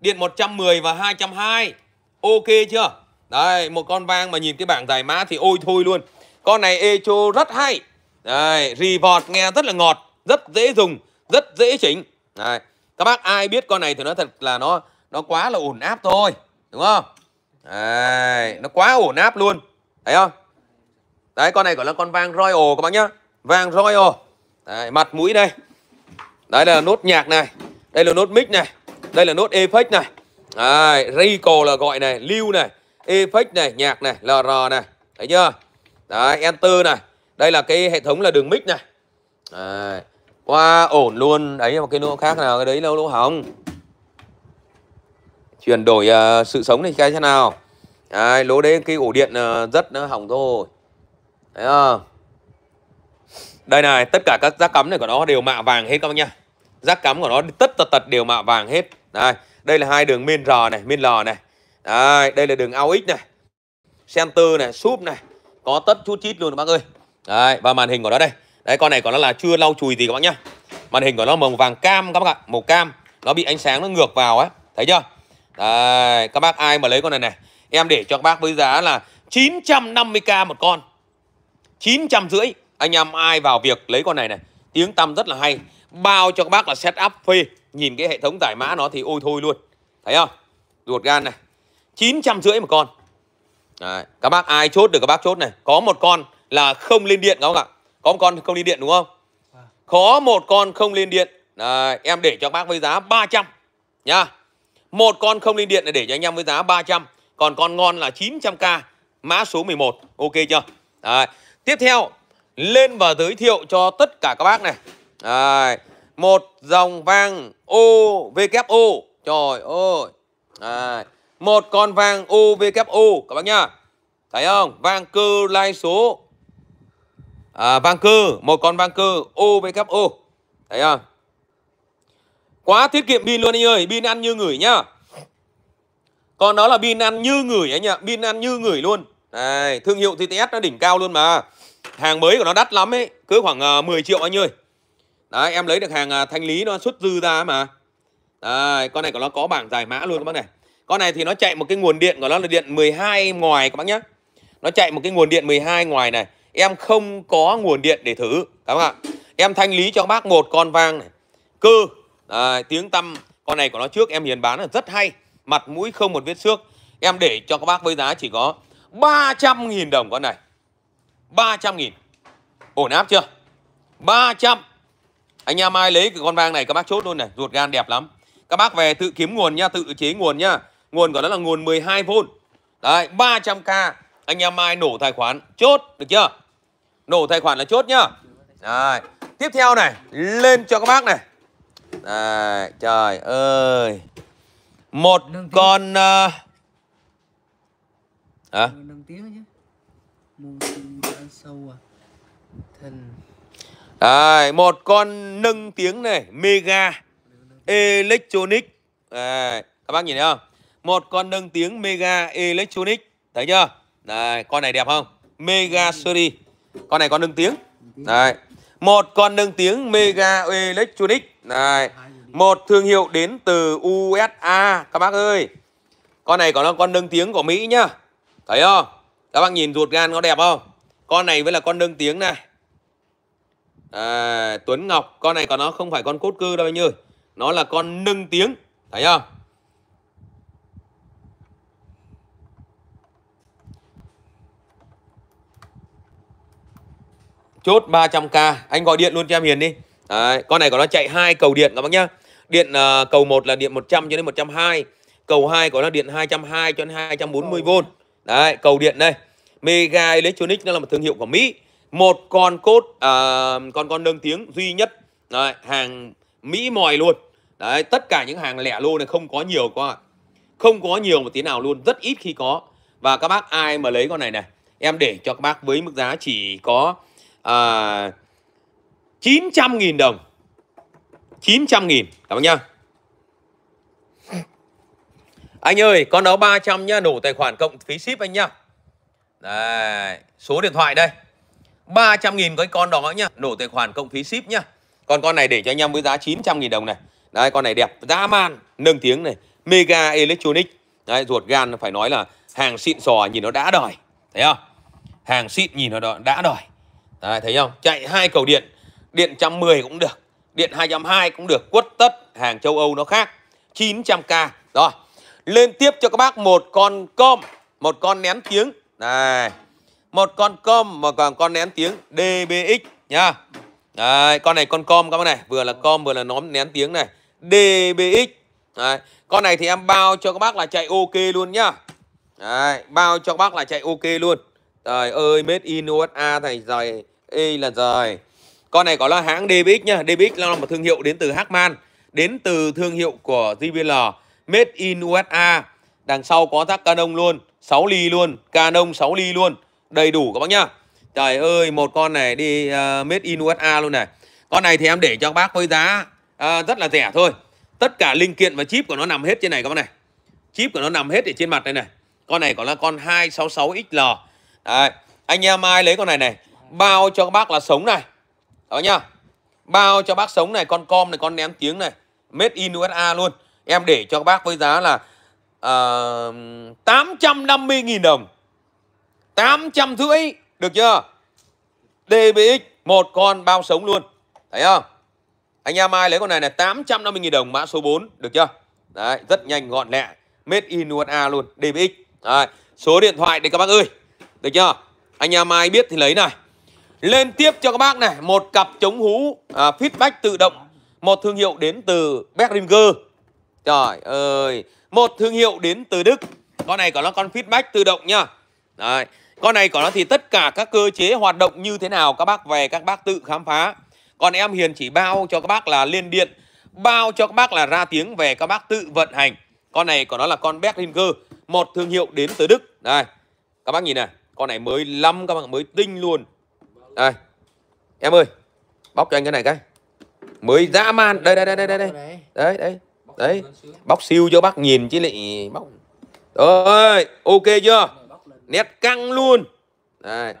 Điện 110 và 220. Ok chưa? Đây một con vang mà nhìn cái bảng giải mã thì ôi thôi luôn. Con này Echo rất hay. Đấy, revọt nghe rất là ngọt, rất dễ dùng, rất dễ chỉnh. Đấy. Các bác ai biết con này thì nó thật là nó nó quá là ổn áp thôi, đúng không? Đấy, nó quá ổn áp luôn. Thấy không? Đấy, con này gọi là con vang Royal các bác nhá. Vang Royal. Đấy, mặt mũi đây. Đấy là nốt nhạc này. Đây là nốt mic này. Đây là nốt Apex này. Đấy, Rico là gọi này, lưu này, Apex này, nhạc này, LR này. Thấy chưa? Đấy, Enter này. Đây là cái hệ thống là đường mic này. Đấy. Qua wow, ổn luôn. Đấy, một cái lỗ khác nào, cái đấy lâu lỗ hỏng. Chuyển đổi uh, sự sống này cái thế nào? Đấy, lỗ đấy cái ổ điện uh, rất nó hỏng thôi. thấy không? Đây này, tất cả các giác cắm này của nó đều mạ vàng hết các bác nha, Giác cắm của nó tất tật tật đều mạ vàng hết đây đây là hai đường min R này min lò này đây đây là đường AUX này center này súp này có tất chút chít luôn các bác ơi đấy và màn hình của nó đây đấy con này của nó là chưa lau chùi gì các bác nhá màn hình của nó màu vàng cam các bác ạ màu cam nó bị ánh sáng nó ngược vào á, thấy chưa đấy các bác ai mà lấy con này này em để cho các bác với giá là 950k một con rưỡi anh em ai vào việc lấy con này này tiếng tăm rất là hay bao cho các bác là setup up phê Nhìn cái hệ thống giải mã nó thì ôi thôi luôn Thấy không? Ruột gan này 900 rưỡi một con Đấy. Các bác ai chốt được các bác chốt này Có một con là không lên điện các bác ạ Có một con không lên điện đúng không? Vâng. Có một con không lên điện Đấy. Em để cho các bác với giá 300 Nha Một con không lên điện này để cho anh em với giá 300 Còn con ngon là 900k Mã số 11 Ok chưa? Đấy. Tiếp theo lên và giới thiệu cho tất cả các bác này Đấy một dòng vàng V UVKO. Trời ơi. À, một con vàng V UVKO các bác nhá. Thấy không? Vàng cơ lai số. À, vàng cơ, một con vàng cơ UVKO. Thấy không? Quá tiết kiệm pin luôn anh ơi, pin ăn như người nhá. Còn đó là pin ăn như người anh ạ, pin ăn như người luôn. Này, thương hiệu TTS nó đỉnh cao luôn mà. Hàng mới của nó đắt lắm ấy, cứ khoảng 10 à, triệu anh ơi. Đấy em lấy được hàng à, thanh lý nó xuất dư ra mà Đấy, Con này của nó có bảng giải mã luôn các bác này Con này thì nó chạy một cái nguồn điện của nó là điện 12 ngoài các bác nhé Nó chạy một cái nguồn điện 12 ngoài này Em không có nguồn điện để thử Các bác ạ Em thanh lý cho bác một con vang này Cơ Đấy, Tiếng tăm Con này của nó trước em hiền bán là rất hay Mặt mũi không một vết xước Em để cho các bác với giá chỉ có 300.000 đồng con này 300.000 Ổn áp chưa 300 anh em ai lấy cái con vang này các bác chốt luôn này ruột gan đẹp lắm các bác về tự kiếm nguồn nha tự chế nguồn nha nguồn của nó là nguồn 12V đấy 300k anh em ai nổ tài khoản chốt được chưa nổ tài khoản là chốt nhá đấy. tiếp theo này lên cho các bác này đấy, trời ơi một con uh... à? thần Đấy, một con nâng tiếng này Mega Electronic Đấy, Các bác nhìn thấy không Một con nâng tiếng Mega Electronic Thấy chưa Đấy, Con này đẹp không Mega Series Con này con nâng tiếng Đấy. Một con nâng tiếng Mega Electronic Đấy. Một thương hiệu đến từ USA Các bác ơi Con này còn là con nâng tiếng của Mỹ nhá Thấy không Các bác nhìn ruột gan có đẹp không Con này với là con nâng tiếng này à, Tuấn Ngọc con này còn nó không phải con cốt cư đâu anh Như nó là con nâng tiếng thấy không chốt 300k anh gọi điện luôn cho em Hiền đi Đấy, con này của nó chạy hai cầu điện các bác nhá điện uh, cầu 1 là điện 100 cho đến 120 cầu 2 của nó điện 220 cho đến 240 v đấy cầu điện đây Mega Electronics nó là một thương hiệu của Mỹ một con cốt uh, con con nâng tiếng duy nhất đấy, hàng mỹ mòi luôn đấy tất cả những hàng lẻ lô này không có nhiều quá không có nhiều một tí nào luôn rất ít khi có và các bác ai mà lấy con này này em để cho các bác với mức giá chỉ có uh, à, 900.000 đồng 900.000 cảm ơn nhá anh ơi con đó 300 nhá nổ tài khoản cộng phí ship anh nhá Đấy, số điện thoại đây 300 nghìn cái con đó nhá Nổ tài khoản cộng phí ship nhá Còn con này để cho anh em với giá 900 nghìn đồng này Đấy con này đẹp dã man Nâng tiếng này Mega Electronic Đấy ruột gan phải nói là hàng xịn sò nhìn nó đã đòi Thấy không Hàng xịn nhìn nó đã đòi Đấy thấy không Chạy hai cầu điện Điện 110 cũng được Điện 220 cũng được Quất tất hàng châu Âu nó khác 900k Rồi Lên tiếp cho các bác một con com Một con nén tiếng Này một con com mà còn con nén tiếng DBX nhá. Đấy, con này con com các bác này, vừa là com vừa là nón nén tiếng này. DBX. Đấy, con này thì em bao cho các bác là chạy ok luôn nhá. Đấy, bao cho các bác là chạy ok luôn. Trời ơi, made in USA thầy giời, y là giời. Con này có là hãng DBX nhá. DBX là một thương hiệu đến từ Hackman, đến từ thương hiệu của JBL, made in USA. Đằng sau có tác Canon luôn, 6 ly luôn, Canon 6 ly luôn đầy đủ các bác nhá trời ơi một con này đi uh, made in USA luôn này con này thì em để cho các bác với giá uh, rất là rẻ thôi tất cả linh kiện và chip của nó nằm hết trên này các bác này chip của nó nằm hết ở trên mặt đây này con này còn là con 266XL Đấy. anh em ai lấy con này này bao cho các bác là sống này đó nhá bao cho bác sống này con com này con ném tiếng này made in USA luôn em để cho các bác với giá là uh, ờ, 850.000 đồng 800 rưỡi được chưa DBX một con bao sống luôn thấy không anh em ai lấy con này là 850.000 đồng mã số 4 được chưa đấy rất nhanh gọn lẹ made in USA luôn DBX đấy, số điện thoại để các bác ơi được chưa anh em ai biết thì lấy này lên tiếp cho các bác này một cặp chống hú à, feedback tự động một thương hiệu đến từ Berlinger trời ơi một thương hiệu đến từ Đức con này có là con feedback tự động nha. Đấy. Con này của nó thì tất cả các cơ chế hoạt động như thế nào các bác về các bác tự khám phá. Còn em Hiền chỉ bao cho các bác là liên điện, bao cho các bác là ra tiếng về các bác tự vận hành. Con này của nó là con Berlinger, một thương hiệu đến từ Đức. Đây. Các bác nhìn này, con này mới lắm các bác mới tinh luôn. Đây. Em ơi, bóc cho anh cái này cái. Mới dã man. Đây đây đây đây đây. Đây đấy. đấy. Đấy. Bóc siêu cho bác nhìn chứ lại bóc. Rồi, ok chưa? nét căng luôn Đấy.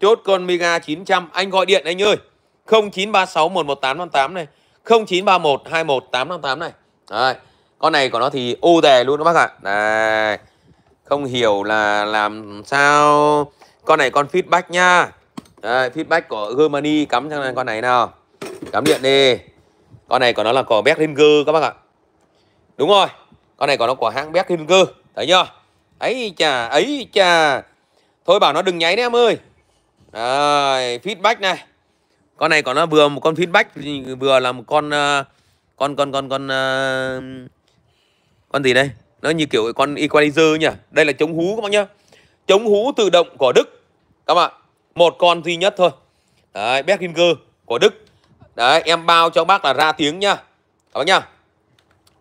chốt con Mega 900 anh gọi điện anh ơi 0936 118 58 này 0931 21858 này Đấy. con này của nó thì ô tè luôn các bác ạ Đấy. không hiểu là làm sao con này con feedback nha Đấy, feedback của Germany cắm cho con này nào cắm điện đi con này của nó là cò Berlinger các bác ạ đúng rồi con này của nó của hãng Berlinger thấy chưa ấy chà ấy chà thôi bảo nó đừng nháy đấy em ơi rồi feedback này con này còn nó vừa một con feedback vừa là một con ờ, con con con con ờ, con gì đây nó như kiểu con equalizer nhỉ đây là chống hú các bác nhá chống hú tự động của đức các bạn một con duy nhất thôi đấy Beckinger của đức đấy em bao cho bác là ra tiếng nhá các bác nhá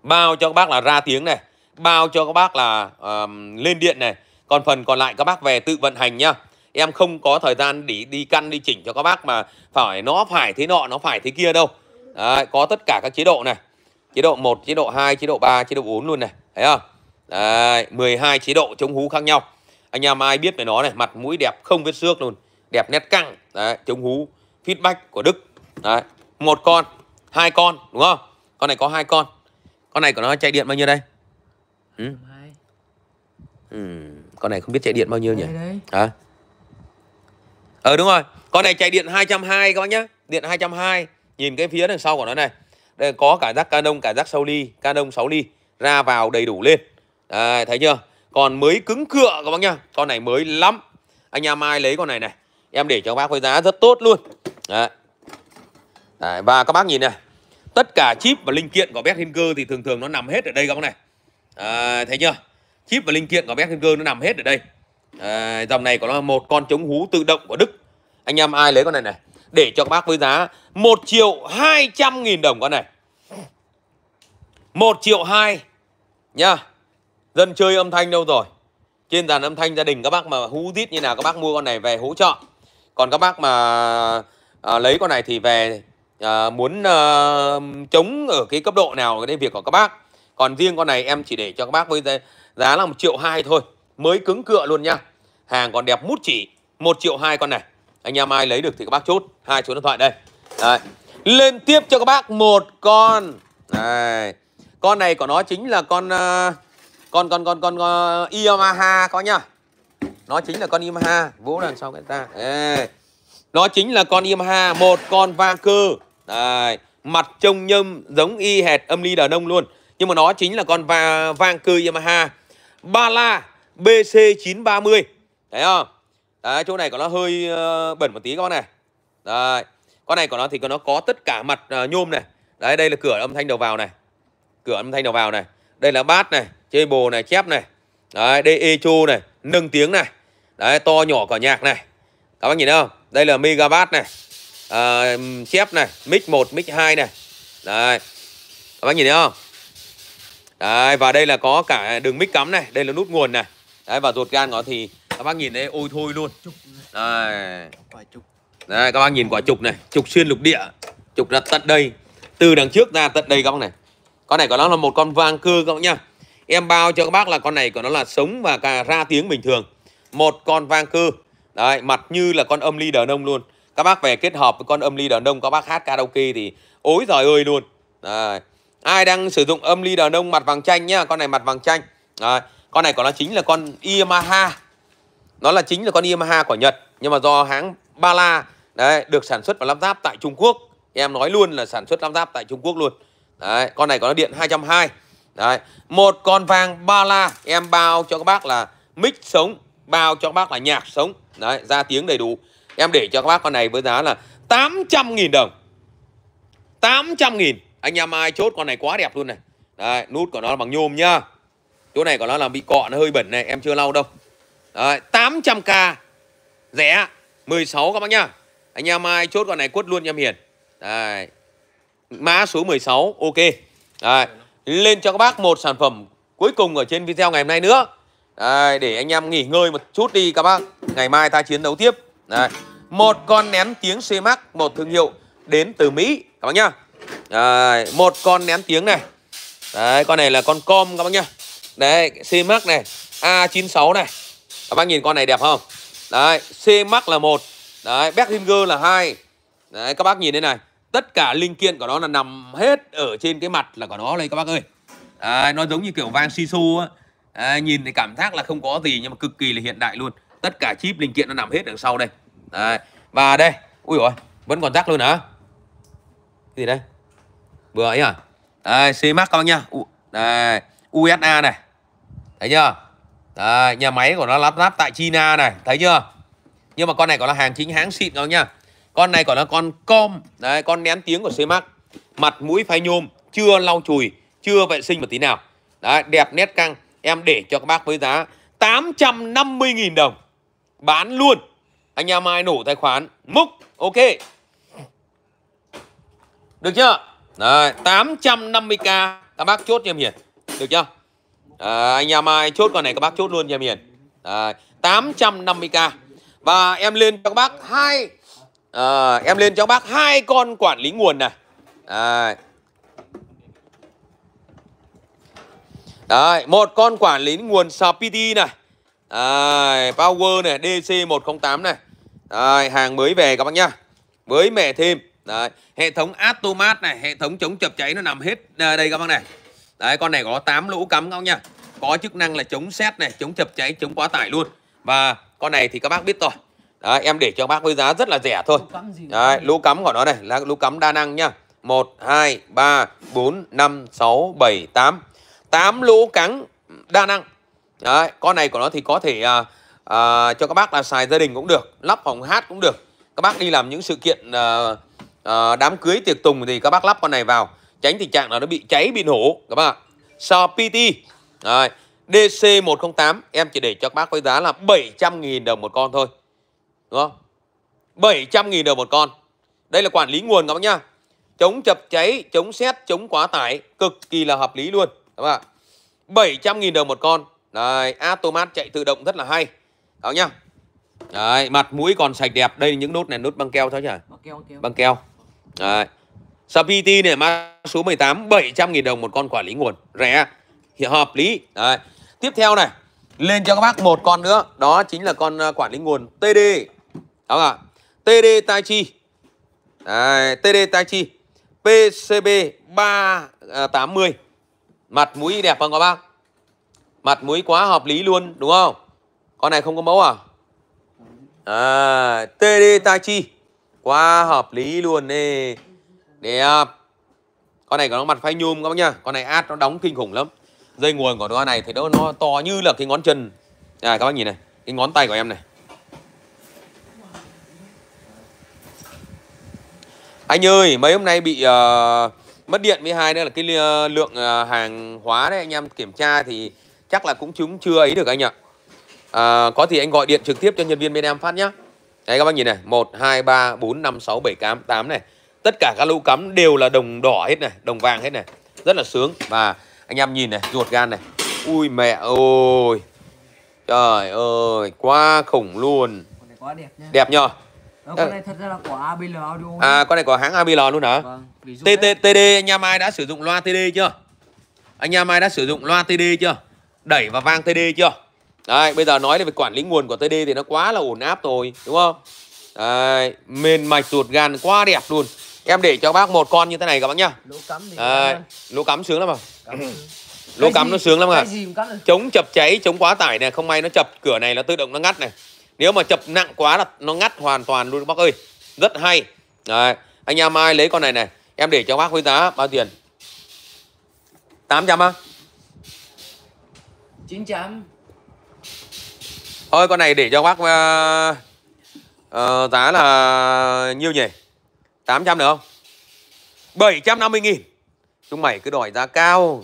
bao cho bác là ra tiếng này bao cho các bác là uh, lên điện này còn phần còn lại các bác về tự vận hành nhá em không có thời gian để đi căn đi chỉnh cho các bác mà phải nó phải thế nọ nó phải thế kia đâu Đấy, có tất cả các chế độ này chế độ 1 chế độ 2 chế độ 3 chế độ 4 luôn này thấy không Đấy, 12 chế độ chống hú khác nhau anh em ai biết về nó này mặt mũi đẹp không vết xước luôn đẹp nét căng Đấy, chống hú feedback của Đức Đấy, một con hai con đúng không con này có hai con con này của nó chạy điện bao nhiêu đây Ừ. ừ. con này không biết chạy điện bao nhiêu nhỉ đấy. hả ờ đúng rồi con này chạy điện 220 các bác nhá điện 220 nhìn cái phía đằng sau của nó này đây có cả rác canon cả rác sony canon 6 ly ra vào đầy đủ lên Đấy, thấy chưa còn mới cứng cựa các bác nhá con này mới lắm anh em ai lấy con này này em để cho bác với giá rất tốt luôn Đấy. Đấy, và các bác nhìn này tất cả chip và linh kiện của Best Hinker thì thường thường nó nằm hết ở đây các bác này à, thấy chưa chip và linh kiện của Beckinger nó nằm hết ở đây à, dòng này có một con chống hú tự động của Đức anh em ai lấy con này này để cho các bác với giá 1 triệu 200 nghìn đồng con này 1 triệu 2 nhá dân chơi âm thanh đâu rồi trên dàn âm thanh gia đình các bác mà hú rít như nào các bác mua con này về hỗ trợ còn các bác mà à, lấy con này thì về à, muốn à, chống ở cái cấp độ nào cái việc của các bác còn riêng con này em chỉ để cho các bác với giá là một triệu hai thôi mới cứng cựa luôn nha hàng còn đẹp mút chỉ một triệu hai con này anh em ai lấy được thì các bác chốt hai số điện thoại đây Đấy. lên tiếp cho các bác một con này con này của nó chính là con uh, con con con con ờ, Yamaha có nhá nó chính là con Yamaha vỗ đằng sau cái ta Ê. nó chính là con Yamaha một con va cơ Đấy. mặt trông nhâm giống y hệt âm ly đà nông luôn nhưng mà nó chính là con va vang cư Yamaha Bala BC930 thấy không đấy chỗ này của nó hơi uh, bẩn một tí các con này đấy con này của nó thì nó có tất cả mặt uh, nhôm này đấy đây là cửa âm thanh đầu vào này cửa âm thanh đầu vào này đây là bát này chê bồ này chép này đấy đây echo này nâng tiếng này đấy to nhỏ cả nhạc này các bác nhìn thấy không đây là mega này à, chép này mic 1, mic 2 này đấy các bác nhìn thấy không Đấy, và đây là có cả đường mic cắm này, đây là nút nguồn này. Đấy và ruột gan của thì các bác nhìn đấy ôi thôi luôn. Đây. Đây các bác nhìn quả trục này, trục xuyên lục địa, trục đặt tận đây, từ đằng trước ra tận đây các bác này. Con này của nó là một con vang cơ các bác nhá. Em bao cho các bác là con này của nó là sống và cả ra tiếng bình thường. Một con vang cơ. Đấy, mặt như là con âm ly đờ nông luôn. Các bác về kết hợp với con âm ly đờ nông các bác hát karaoke thì ối giời ơi luôn. Đấy ai đang sử dụng âm ly đàn ông mặt vàng chanh nhá con này mặt vàng chanh à, con này của nó chính là con Yamaha nó là chính là con Yamaha của Nhật nhưng mà do hãng Bala đấy được sản xuất và lắp ráp tại Trung Quốc em nói luôn là sản xuất lắp ráp tại Trung Quốc luôn đấy con này có điện 220 đấy một con vàng Bala em bao cho các bác là mic sống bao cho các bác là nhạc sống đấy ra tiếng đầy đủ em để cho các bác con này với giá là 800.000 đồng 800.000 anh em ai chốt con này quá đẹp luôn này đấy, nút của nó bằng nhôm nhá chỗ này của nó là bị cọ nó hơi bẩn này em chưa lau đâu đấy, 800k rẻ 16 các bác nhá anh em ai chốt con này quất luôn em hiền đấy. mã số 16 ok đấy. lên cho các bác một sản phẩm cuối cùng ở trên video ngày hôm nay nữa đấy, để anh em nghỉ ngơi một chút đi các bác ngày mai ta chiến đấu tiếp đấy. một con ném tiếng C Max một thương hiệu đến từ Mỹ các bác nhá Đấy, một con nén tiếng này. Đấy, con này là con com các bác nhá. Đấy, C Max này, A96 này. Các bác nhìn con này đẹp không? Đấy, C Max là một Đấy, Beckinger là hai Đấy, các bác nhìn đây này. Tất cả linh kiện của nó là nằm hết ở trên cái mặt là của nó đây các bác ơi. Đấy, nó giống như kiểu vang sisu á. Đấy, nhìn thì cảm giác là không có gì nhưng mà cực kỳ là hiện đại luôn. Tất cả chip linh kiện nó nằm hết đằng sau đây. Đấy, và đây, ui rồi vẫn còn rắc luôn hả? Cái gì đây? vừa ấy à đây CMAX các bác nhá đây USA này thấy chưa đây, nhà máy của nó lắp ráp tại China này thấy chưa nhưng mà con này còn là hàng chính hãng xịn các bác nhá con này còn là con com đấy con nén tiếng của CMAX mặt mũi phai nhôm chưa lau chùi chưa vệ sinh một tí nào đấy, đẹp nét căng em để cho các bác với giá 850.000 đồng bán luôn anh em ai nổ tài khoản múc ok được chưa Đấy, 850k các bác chốt cho em Hiền. Được chưa? À, anh em ai chốt con này các bác chốt luôn cho em Hiền. À, 850k. Và em lên cho các bác hai à, em lên cho các bác hai con quản lý nguồn này. À. Đấy, một con quản lý nguồn PT này. À, Power này, DC108 này. Đấy, hàng mới về các bác nhá. Mới mẻ thêm. Đấy, hệ thống Atomat này, hệ thống chống chập cháy nó nằm hết à, đây các bác này. Đấy, con này có 8 lỗ cắm các nha. Có chức năng là chống xét này, chống chập cháy, chống quá tải luôn. Và con này thì các bác biết rồi. Đấy, em để cho bác với giá rất là rẻ thôi. Đấy, lỗ cắm của nó này là lỗ cắm đa năng nhá. 1 2 3 4 5 6 7 8. 8 lỗ cắm đa năng. Đấy, con này của nó thì có thể à, à, cho các bác là xài gia đình cũng được, lắp phòng hát cũng được. Các bác đi làm những sự kiện à, Ờ, đám cưới tiệc tùng thì các bác lắp con này vào tránh tình trạng là nó bị cháy bị nổ các bạn sò PT Rồi. DC108 em chỉ để cho các bác với giá là 700.000 đồng một con thôi đúng không 700.000 đồng một con đây là quản lý nguồn các bác nhá chống chập cháy chống xét chống quá tải cực kỳ là hợp lý luôn các bạn 700.000 đồng một con Đấy, Atomat chạy tự động rất là hay các bác nhá Đấy, mặt mũi còn sạch đẹp Đây những nốt này nốt băng keo thôi chứ Băng keo, băng keo. Băng keo. Đấy. SPT e này mã số 18 700.000 đồng một con quản lý nguồn rẻ hiệu hợp lý Đấy. tiếp theo này lên cho các bác một con nữa đó chính là con ờ, quản lý nguồn TD đó là TD Tai Chi Đấy, TD Tai Chi PCB 380 mặt mũi đẹp không các bác mặt mũi quá hợp lý luôn đúng không con này không có mẫu à, à TD Tai Chi Quá hợp lý luôn nè. Đẹp. Con này có mặt phay nhôm các bác nhá. Con này át nó đóng kinh khủng lắm. Dây nguồn của nó này thì nó nó to như là cái ngón chân. À các bác nhìn này, cái ngón tay của em này. Anh ơi, mấy hôm nay bị uh, mất điện với hai nữa là cái uh, lượng uh, hàng hóa đấy anh em kiểm tra thì chắc là cũng chúng chưa ấy được anh ạ. À, có thì anh gọi điện trực tiếp cho nhân viên bên em phát nhá Đấy các bác nhìn này, 1 2 3 4 5 6 7 8 8 này. Tất cả các lũ cắm đều là đồng đỏ hết này, đồng vàng hết này. Rất là sướng và anh em nhìn này, ruột gan này. Ui mẹ ơi. Trời ơi, quá khủng luôn. Con này quá đẹp nhá. Đẹp nhờ. Đó, con này thật ra là của ABL Audio. À con này của hãng ABL luôn hả? Vâng. TD anh em ai đã sử dụng loa TD chưa? Anh em ai đã sử dụng loa TD chưa? Đẩy vào vang TD chưa? Đấy, bây giờ nói về quản lý nguồn của TD thì nó quá là ổn áp rồi, đúng không? Đấy, mền mạch ruột gan quá đẹp luôn. Em để cho bác một con như thế này các bác nhá. Lỗ cắm thì Đấy, lỗ cắm sướng lắm à. Cắm. Lỗ cắm nó sướng lắm à. Chống chập cháy, chống quá tải này, không may nó chập cửa này nó tự động nó ngắt này. Nếu mà chập nặng quá là nó ngắt hoàn toàn luôn bác ơi. Rất hay. Đấy, anh em ai lấy con này này, em để cho bác với giá bao tiền? 800 á? À? 900 Thôi con này để cho bác uh, uh, giá là nhiêu nhỉ? 800 được không? 750 nghìn Chúng mày cứ đòi giá cao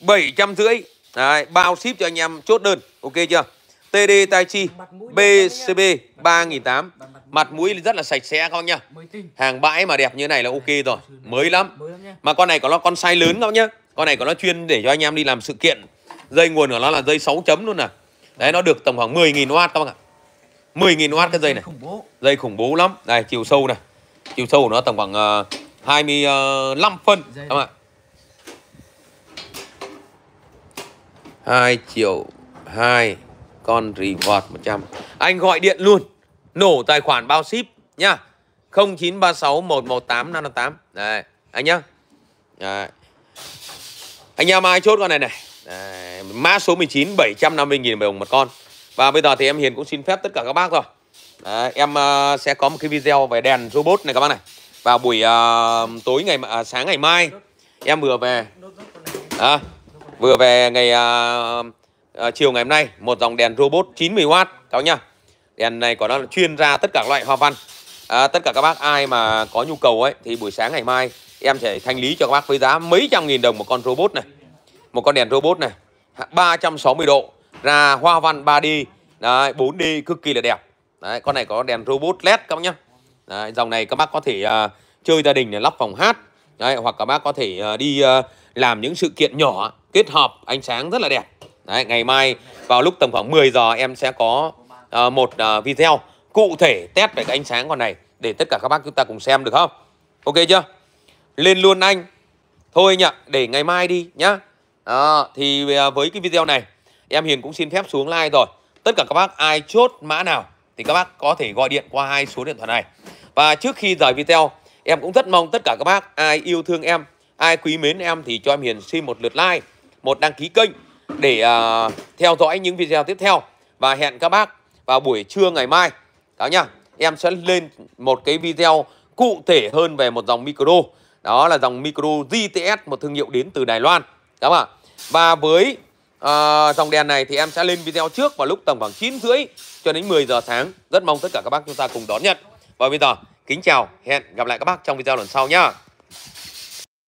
750 Đấy, bao ship cho anh em chốt đơn Ok chưa? TD Tai Chi BCB 3.800 Mặt mũi rất là sạch sẽ các bác nhá Hàng bãi mà đẹp như này là ok rồi Mới lắm Mà con này có nó con size lớn các bác nhá Con này có nó chuyên để cho anh em đi làm sự kiện Dây nguồn của nó là dây 6 chấm luôn nè à. Đấy nó được tầm khoảng 10.000 W các bạn, ạ. 10.000 W cái dây này. Dây khủng bố lắm. Này chiều sâu này. Chiều sâu của nó tầm khoảng uh, ờ, 25 phân các bạn. 2 triệu 2 con reward 100. Anh gọi điện luôn. Nổ tài khoản bao ship nhá. 0936 118 558. Đấy, anh nhá. Đấy. Anh em ai chốt con này này mã số 19 750.000 đồng một con và bây giờ thì em Hiền cũng xin phép tất cả các bác rồi Đấy, em uh, sẽ có một cái video về đèn robot này các bác này vào buổi uh, tối ngày uh, sáng ngày mai em vừa về à, vừa về ngày uh, uh, chiều ngày hôm nay một dòng đèn robot 90W cháu nhá đèn này của nó là chuyên ra tất cả loại hoa văn à, tất cả các bác ai mà có nhu cầu ấy thì buổi sáng ngày mai em sẽ thanh lý cho các bác với giá mấy trăm nghìn đồng một con robot này một con đèn robot này 360 độ ra hoa văn 3D đấy 4D cực kỳ là đẹp đấy con này có đèn robot led các bác nhé đấy, dòng này các bác có thể uh, chơi gia đình để lắp phòng hát đấy, hoặc các bác có thể uh, đi uh, làm những sự kiện nhỏ kết hợp ánh sáng rất là đẹp đấy, ngày mai vào lúc tầm khoảng 10 giờ em sẽ có uh, một uh, video cụ thể test về cái ánh sáng con này để tất cả các bác chúng ta cùng xem được không ok chưa lên luôn anh thôi anh để ngày mai đi nhá đó, ờ, thì à, với cái video này em Hiền cũng xin phép xuống like rồi. Tất cả các bác ai chốt mã nào thì các bác có thể gọi điện qua hai số điện thoại này. Và trước khi rời video, em cũng rất mong tất cả các bác ai yêu thương em, ai quý mến em thì cho em Hiền xin một lượt like, một đăng ký kênh để uh, theo dõi những video tiếp theo và hẹn các bác vào buổi trưa ngày mai. Đó nha Em sẽ lên một cái video cụ thể hơn về một dòng micro. Đó là dòng micro GTS một thương hiệu đến từ Đài Loan. Các bạn và với à, dòng đèn này thì em sẽ lên video trước vào lúc tầm khoảng 9 rưỡi cho đến 10 giờ sáng. Rất mong tất cả các bác chúng ta cùng đón nhận. Và bây giờ kính chào, hẹn gặp lại các bác trong video lần sau nhá.